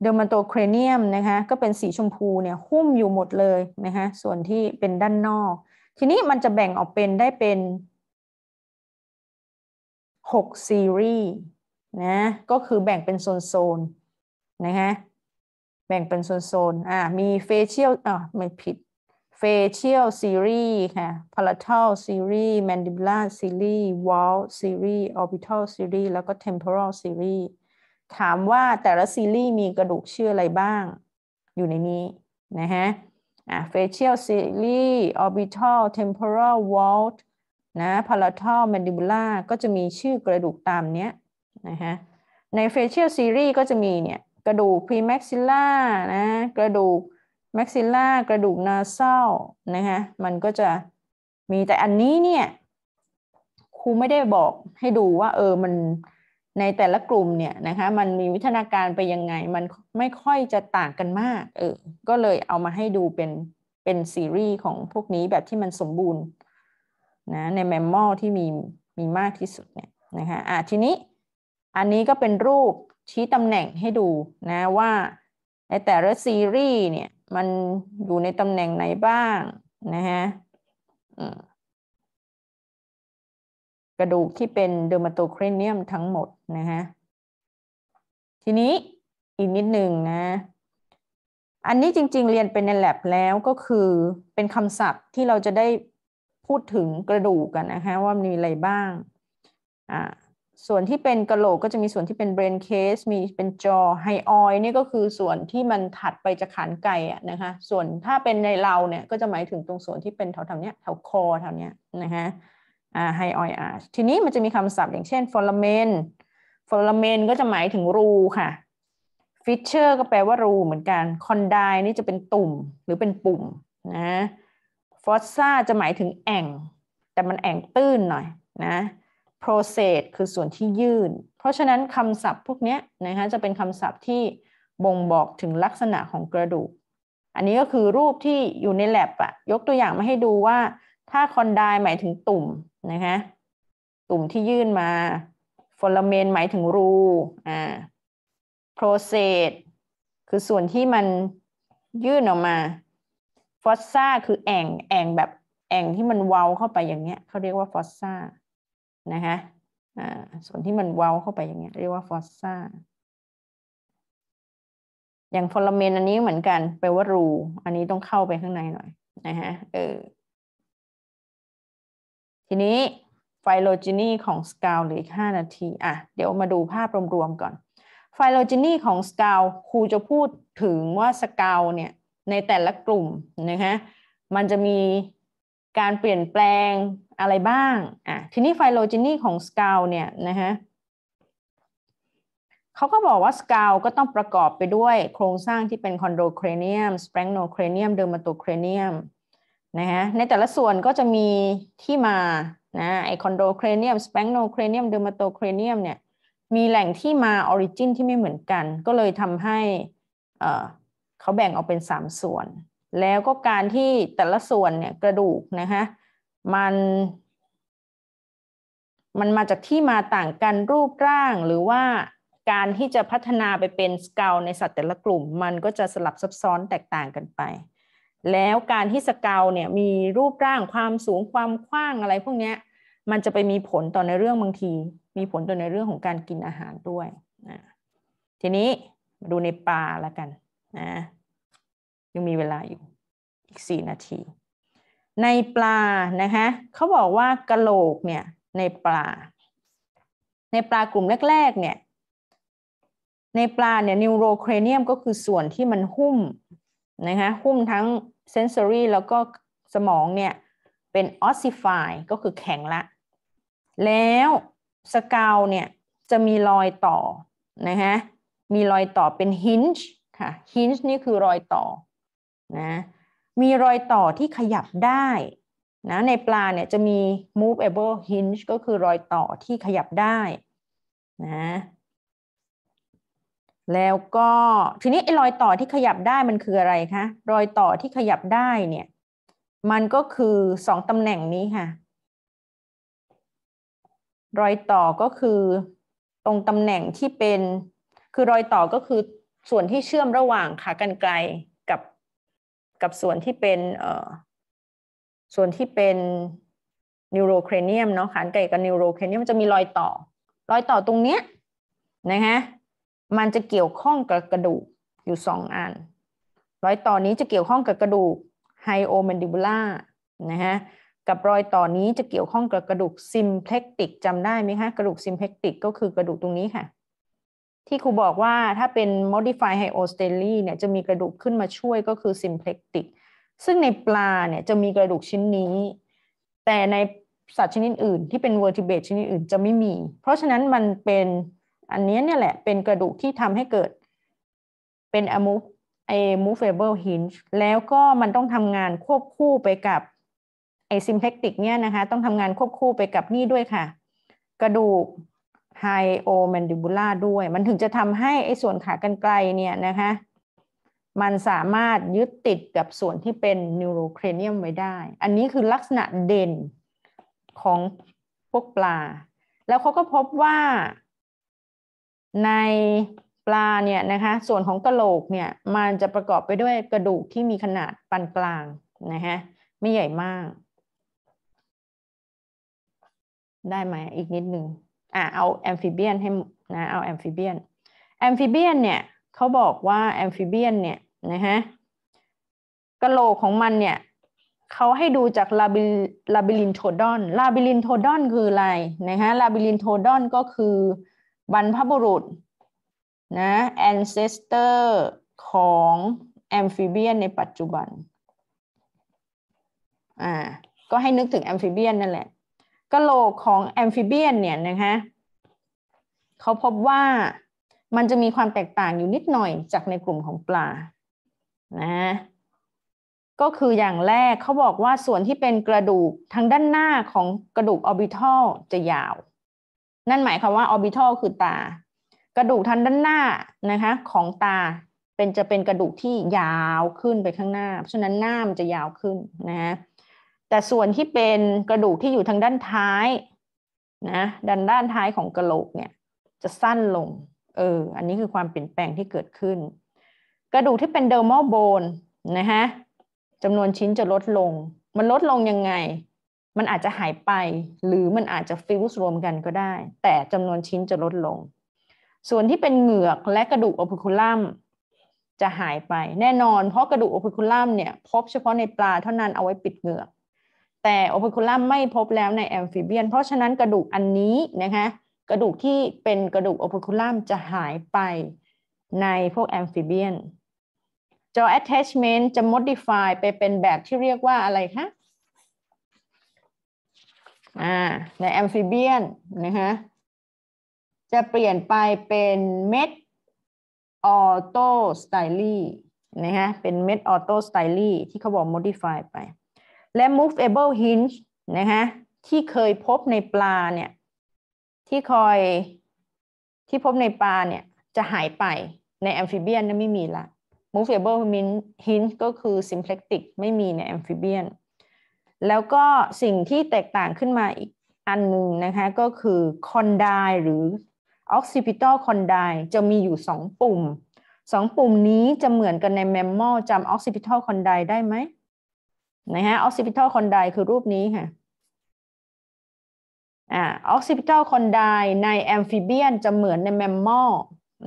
เดอร์มาโตเครเนียมนะคะก็เป็นสีชมพูเนี่ยหุ้มอยู่หมดเลยนะคะส่วนที่เป็นด้านนอกทีนี้มันจะแบ่งออกเป็นได้เป็น 6 ซีรีส์นะก็คือแบ่งเป็นโซนโซนนะฮะแบ่งเป็นโซนโซนอ่ามีเฟเชียลอ่าไม่ผิดเฟเชียลซีรีส์ค่ะพาราทัลซีรีส์แมนดิบลาซีรีส์วอลซีรีส์ออร์บิทัลซีรีส์แล้วก็เทมเพอรัลซีรีส์ถามว่าแต่ละซีรีส์มีกระดูกชื่ออะไรบ้างอยู่ในนี้นะฮะนะเฟเช a l ลซีรีส์ออร์บิทัลเทมเพอรัลวอลต์นะพาราทั l แมนดิบูล่าก็จะมีชื่อกระดูกตามเนี้ยนะฮะในเฟเช a l ลซีรีก็จะมีเนี่ยกระดูกพรีแม็กซิล่านะกระดูกแม็กซิล่ากระดูกนาเ a l นะฮะมันก็จะมีแต่อันนี้เนี่ยครูไม่ได้บอกให้ดูว่าเออมันในแต่ละกลุ่มเนี่ยนะคะมันมีวิทนาการไปยังไงมันไม่ค่อยจะต่างกันมากเออ ก็เลยเอามาให้ดูเป็นเป็นซีรีส์ของพวกนี้แบบที่มันสมบูรณ์นะในแมมมอลที่มีมีมากที่สุดเนี่ยนะคะอ่ะทีนี้อันนี้ก็เป็นรูปชี้ตำแหน่งให้ดูนะว่า ในแต่ละซีรีส์เนี่ยมันอยู่ในตำแหน่งไหนบ้างนะฮะอืมกระดูกที่เป็นเดอร์มาโตเครเนียมทั้งหมด นะฮะ ทีนี้อีกนิดหนึ่งนะ อันนี้จริงๆเรียนเป็นในแลบแล้วก็คือเป็นคำศัพท์ที่เราจะได้พูดถึงกระดูกกันนะคะว่ามีอะไรบ้างอ่าส่วนที่เป็นกระโหลกก็จะมีส่วนที่เป็นเบรนเคส มีเป็นจอไฮออยนี่ก็คือส่วนที่มันถัดไปจากขานไก่อะนะคะ ส่วนถ้าเป็นในเราเนี่ยก็จะหมายถึงตรงส่วนที่เป็นแถวๆเนี้ยแถวคอแถวเนี้ยนะคะไฮออยอาร์ทีนี้มันจะมีคำศัพท์อย่างเช่นฟอลเมนฟอลเมนก็จะหมายถึงรูค่ะฟิชเชอร์ก็แปลว่ารูเหมือนกันคอนไดนี่จะเป็นตุ่มหรือเป็นปุ่มนะฟอสซาจะหมายถึงแอ่งแต่มันแอ่งตื้นหน่อยนะโปรเซสคือส่วนที่ยื่นเพราะฉะนั้นคำศัพท์พวกนี้นะคะจะเป็นคำศัพท์ที่บ่งบอกถึงลักษณะของกระดูก อันนี้ก็คือรูปที่อยู่ในแ lab อะยกตัวอย่างมาให้ดูว่าถ้าคอนไดหมายถึงตุ่มนะคะตุ่มที่ยื่นมาฟอลเมนหมายถึงรูอ่าโปรเซสคือส่วนที่มันยื่นออกมาฟอสซาคือแองแองแบบแองที่มันเว้าเข้าไปอย่างเงี้ยเขาเรียกว่าฟอสซานะคะอ่าส่วนที่มันเว้าเข้าไปอย่างเงี้ยเรียกว่าฟอสซาอย่างฟอลเมนอันนี้เหมือนกันแปลว่ารูอันนี้ต้องเข้าไปข้างในหน่อยนะคะเออทีนี้ไฟโลจินีของสกาวเหลืออีก 5 นาทีอ่ะเดี๋ยวมาดูภาพรวมๆก่อนไฟโลจินีของสกาวครูจะพูดถึงว่าสกาวเนี่ยในแต่ละกลุ่มนะคะมันจะมีการเปลี่ยนแปลงอะไรบ้างอ่ะทีนี้ไฟโลจินีของสกาวเนี่ยนะคะเขาก็บอกว่าสกาวก็ต้องประกอบไปด้วยโครงสร้างที่เป็นคอนโดเครเนียมสเปรงโนเครเนียมเดอร์มาโตเครเนียมนะฮะในแต่ละส่วนก็จะมีที่มานะไอคอนโดเครเนียมสเปงโนเครเนียมเดอร์มาโตเครเนียมเนี่ย มีแหล่งที่มาออริจินที่ไม่เหมือนกัน ก็เลยทำให้เขาแบ่งออกเป็น 3 ส่วน แล้วก็การที่แต่ละส่วนเนี่ยกระดูกนะฮะ มัน มันมาจากที่มาต่างกันรูปร่าง หรือว่าการที่จะพัฒนาไปเป็นสเกลในสัตว์แต่ละกลุ่ม มันก็จะสลับซับซ้อนแตกต่างกันไปแล้วการที่สเกลเนี่ยมีรูปร่างความสูงความกว้างอะไรพวกนี้มันจะไปมีผลต่อในเรื่องบางที มีผลต่อในเรื่องของการกินอาหารด้วยนะทีนี้มาดูในปลาละกันนะยังมีเวลาอยู่อีกสี่นาที ในปลานะคะเขาบอกว่ากะโหลกเนี่ย ในปลา ในปลากลุ่มแรกๆเนี่ยในปลาเนี่ยนิวโรเครเนียมก็คือส่วนที่มันหุ้มนะคะหุ้มทั้งเซนซอรี่แล้วก็สมองเนี่ยเป็นออสซิฟายก็คือแข็งละแล้วสเกลเนี่ยจะมีรอยต่อนะฮะมีรอยต่อเป็นฮินจ์ค่ะฮินจ์นี่คือรอยต่อนะมีรอยต่อที่ขยับได้นะในปลาเนี่ยจะมี movable hinge ก็คือรอยต่อที่ขยับได้นะแล้วก็ทีนี้ไอ้รอยต่อที่ขยับได้มันคืออะไรคะรอยต่อที่ขยับได้เนี่ย มันก็คือสองตำแหน่งนี้ค่ะ รอยต่อก็คือตรงตำแหน่งที่เป็น คือรอยต่อก็คือส่วนที่เชื่อมระหว่าง ขากรรไกรกับ กับส่วนที่เป็นเอ่อส่วนที่เป็นนิวโรเครเนียมเนาะขากรรไกรกับนิวโรเครเนียมมันจะมีรอยต่อรอยต่อตรงเนี้ยนะคะมันจะเกี่ยวข้องกับกระดูกอยู่สองอัน รอยต่อนี้จะเกี่ยวข้องกับกระดูกไฮโอเมนดิบูล่า นะฮะ กับรอยต่อนี้จะเกี่ยวข้องกับกระดูกซิมเพล็กติกจำได้ไหมคะ กระดูกซิมเพล็กติกก็คือกระดูกตรงนี้ค่ะ ที่ครูบอกว่าถ้าเป็น modify h y o s t e l i เนี่ย จะมีกระดูกขึ้นมาช่วยก็คือซิมเพล็กติก ซึ่งในปลา เนี่ย จะมีกระดูกชิ้นนี้ แต่ในสัตว์ชนิดอื่นที่เป็น vertebrate ชนิดอื่นจะไม่มี เพราะฉะนั้นมันเป็นอันนี้เนี่ยแหละเป็นกระดูกที่ทำให้เกิดเป็นอมูฟไอ movable hinge แล้วก็มันต้องทำงานควบคู่ไปกับไอซิมเพกติกเนี่ยนะคะ ต้องทำงานควบคู่ไปกับนี่ด้วยค่ะ กระดูก high o m a n d i b u l a ด้วย มันถึงจะทำให้ไอส่วนขากรรไกรเนี่ยนะคะ มันสามารถยึดติดกับส่วนที่เป็น neurocranium ไว้ได้ อันนี้คือลักษณะเด่นของพวกปลา แล้วเขาก็พบว่าในปลาเนี่ยนะคะส่วนของกระโหลกเนี่ยมันจะประกอบไปด้วยกระดูกที่มีขนาดปานกลางนะคะไม่ใหญ่มาก ได้ไหมอีกนิดนึงอ่ะเอาแอมฟิเบียนให้นะเอาแอมฟิเบียน แอมฟิเบียนเนี่ยเขาบอกว่าแอมฟิเบียนเนี่ยนะฮะกระโหลกของมันเนี่ยเขาให้ดูจากลาบิลาบิลินโทดอนลาบิลินโทดอนคืออะไร นะฮะลาบิลินโทดอนก็คือบรรพบุรุษนะ ancestor ของ amphibian ในปัจจุบันอ่าก็ ให้ นึกถึง amphibian นั่นแหละกะโหลกของ amphibian เนี่ยนะคะเขาพบว่ามันจะมีความแตกต่างอยู่นิดหน่อยจากในกลุ่มของปลานะก็คืออย่างแรกเขาบอกว่าส่วนที่เป็นกระดูกทางด้านหน้าของกระดูกออร์บิทัลจะยาวนั่นหมายความว่าออร์บิทัลคือตา กระดูกทางด้านหน้านะคะของตาเป็นจะเป็นกระดูกที่ยาวขึ้นไปข้างหน้าเพราะฉะนั้นหน้ามันจะยาวขึ้นนะฮะแต่ส่วนที่เป็นกระดูกที่อยู่ทางด้านท้ายนะด้านด้านท้ายของกระโหลกเนี่ยจะสั้นลงเอออันนี้คือความเปลี่ยนแปลงที่เกิดขึ้น กระดูกที่เป็นเดอร์มอลโบนนะฮะจำนวนชิ้นจะลดลง มันลดลงยังไงมันอาจจะหายไปหรือมันอาจจะฟิวส์รวมกันก็ได้ แต่จำนวนชิ้นจะลดลง ส่วนที่เป็นเหงือกและกระดูกอพิคุลัม จะหายไปแน่นอน เพราะกระดูกอพิคุลัมเนี่ยพบเฉพาะในปลาเท่านั้นเอาไว้ปิดเหงือก แต่อพิคุลัมไม่พบแล้วในแอมฟิเบียน เพราะฉะนั้นกระดูกอันนี้นะคะกระดูกที่เป็นกระดูกอพิคุลัมจะหายไปในพวกแอมฟิเบียนจอ attachment จะ modify ไปเป็นแบบที่เรียกว่าอะไรคะอ่า ในแอมฟิเบียนนะฮะ จะเปลี่ยนไปเป็นเม็ดออโตสไตลี่นะฮะ เป็นเม็ดออโตสไตลี่ที่เขาบอก modify ไป และ movable hinge นะฮะ ที่เคยพบในปลาเนี่ย ที่คอยที่พบในปลาเนี่ย จะหายไปในแอมฟิเบียนนั้นไม่มีละ movable hinge ก็คือ symplectic ไม่มีในแอมฟิเบียนแล้วก็สิ่งที่แตกต่างขึ้นมาอีกอันหนึ่งนะคะก็คือคอนไดหรือออกซิพิ a l c o n d y l จะมีอยู่2ปุ่ม2ปุ่มนี้จะเหมือนกันในแมมโมจำออกซิพิ a l c o n d y l ได้ไหมนะฮะออกซิพิ a l c o n d y l คือรูปนี้ค่ะออกซิพิ p i ลคอน o n ในแอมฟิเบียนจะเหมือนในแมมโม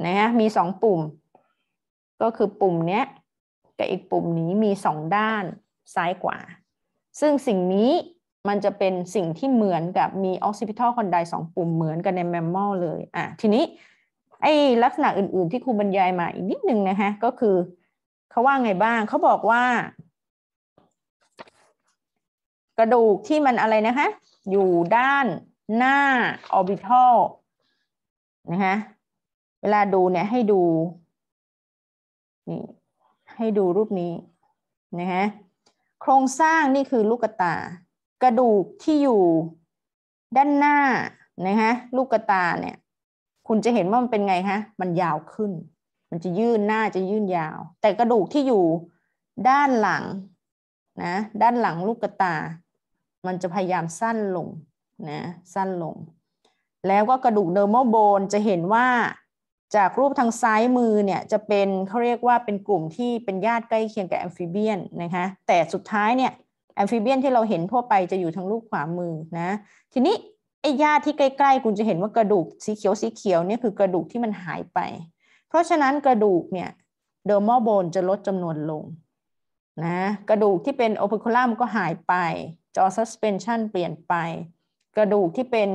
นะฮะมี2ปุ่ม ก็คือปุ่มนี้กับอีกปุ่มนี้มี 2 ด้านซ้ายขวาซึ่ง สิ่งนี้มันจะเป็นสิ่งที่เหมือนกับมีออกซิพิทัลคอนไดสองปุ่มเหมือนกันในแมมมอลเลยอ่ะทีนี้ไอลักษณะอื่นๆที่ครูบรรยายมาอีกนิดนึงนะคะก็คือเขาว่าไงบ้างเขาบอกว่า กระดูกที่ มัน อะไร นะคะอยู่ด้านหน้าออบิทัลนะคะเวลาดูเนี่ยให้ดูนี่ให้ดูรูปนี้นะคะโครงสร้างนี่คือลูกตา กระดูกที่อยู่ด้านหน้านะฮะลูกตาเนี่ยคุณจะเห็นว่ามันเป็นไงคะมันยาวขึ้น มันจะยื่นหน้าจะยื่นยาว แต่กระดูกที่อยู่ด้านหลังนะด้านหลังลูกตา มันจะพยายามสั้นลงนะสั้นลง แล้วก็กระดูกเดอร์โมโบนจะเห็นว่าจากรูปทางซ้ายมือเนี่ยจะเป็นเขาเรียกว่าเป็นกลุ่มที่เป็นญาติใกล้เคียงกับแอมฟิเบียนนะคะแต่สุดท้ายเนี่ยแอมฟิเบียนที่เราเห็นทั่วไปจะอยู่ทางรูปขวามือนะทีนี้ ไอ้ญาติที่ใกล้ ๆ คุณจะเห็นว่ากระดูกสีเขียวสีเขียวเนี่ยคือกระดูกที่มันหายไป เพราะฉะนั้นกระดูกเนี่ยเดอร์มอโบนจะลดจำนวนลงนะกระดูกที่เป็นโอปิคลัมก็หายไปจอซัสเพนชันเปลี่ยนไปกระดูกที่เป็น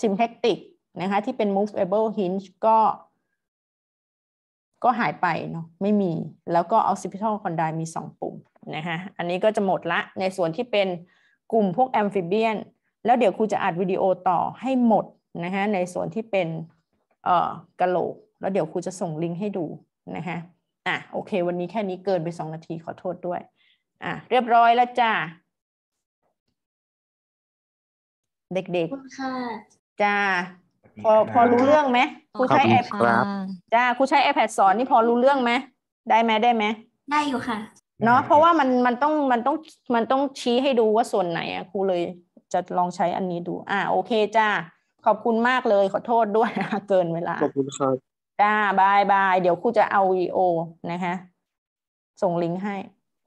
ซิมเพ็กติกนะคะที่เป็น movable hinge ก็ ก็หายไปเนาะไม่มีแล้วก็ occipital condyle มี 2 ปุ่มนะคะอันนี้ก็จะหมดละในส่วนที่เป็นกลุ่มพวก amphibian แล้วเดี๋ยวครูจะอัดวิดีโอต่อให้หมดนะคะในส่วนที่เป็นกระโหลก แล้วเดี๋ยวครูจะส่งลิงก์ให้ดูนะคะอ่ะโอเค วันนี้แค่นี้เกินไป 2 นาทีขอโทษด้วย อ่ะเรียบร้อยแล้วจ้าเด็กๆค่ะจ้าพอพอรู้เรื่องไหมครูใช้ครับจ้าครูใช้ iPad สอนนี่พอรู้เรื่องไหมได้ไหมได้ไหมได้อยู่ค่ะ เนาะเพราะว่ามันมันต้องมันต้องมันต้องชี้ให้ดูว่าส่วนไหนอ่ะครูเลยจะลองใช้อันนี้ดู อ่า โอเคจ้า ขอบคุณมากเลยขอโทษด้วยเกินเวลาขอบคุณครับจ้าบายบาย เดี๋ยวครูจะเอาวีโอ นะคะส่งลิงก์ให้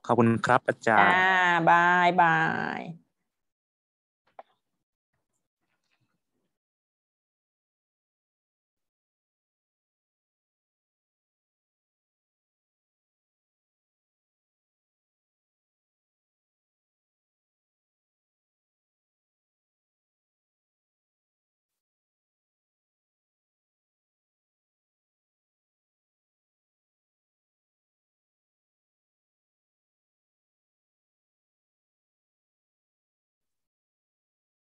ขอบคุณครับ อาจารย์จ้าบายบาย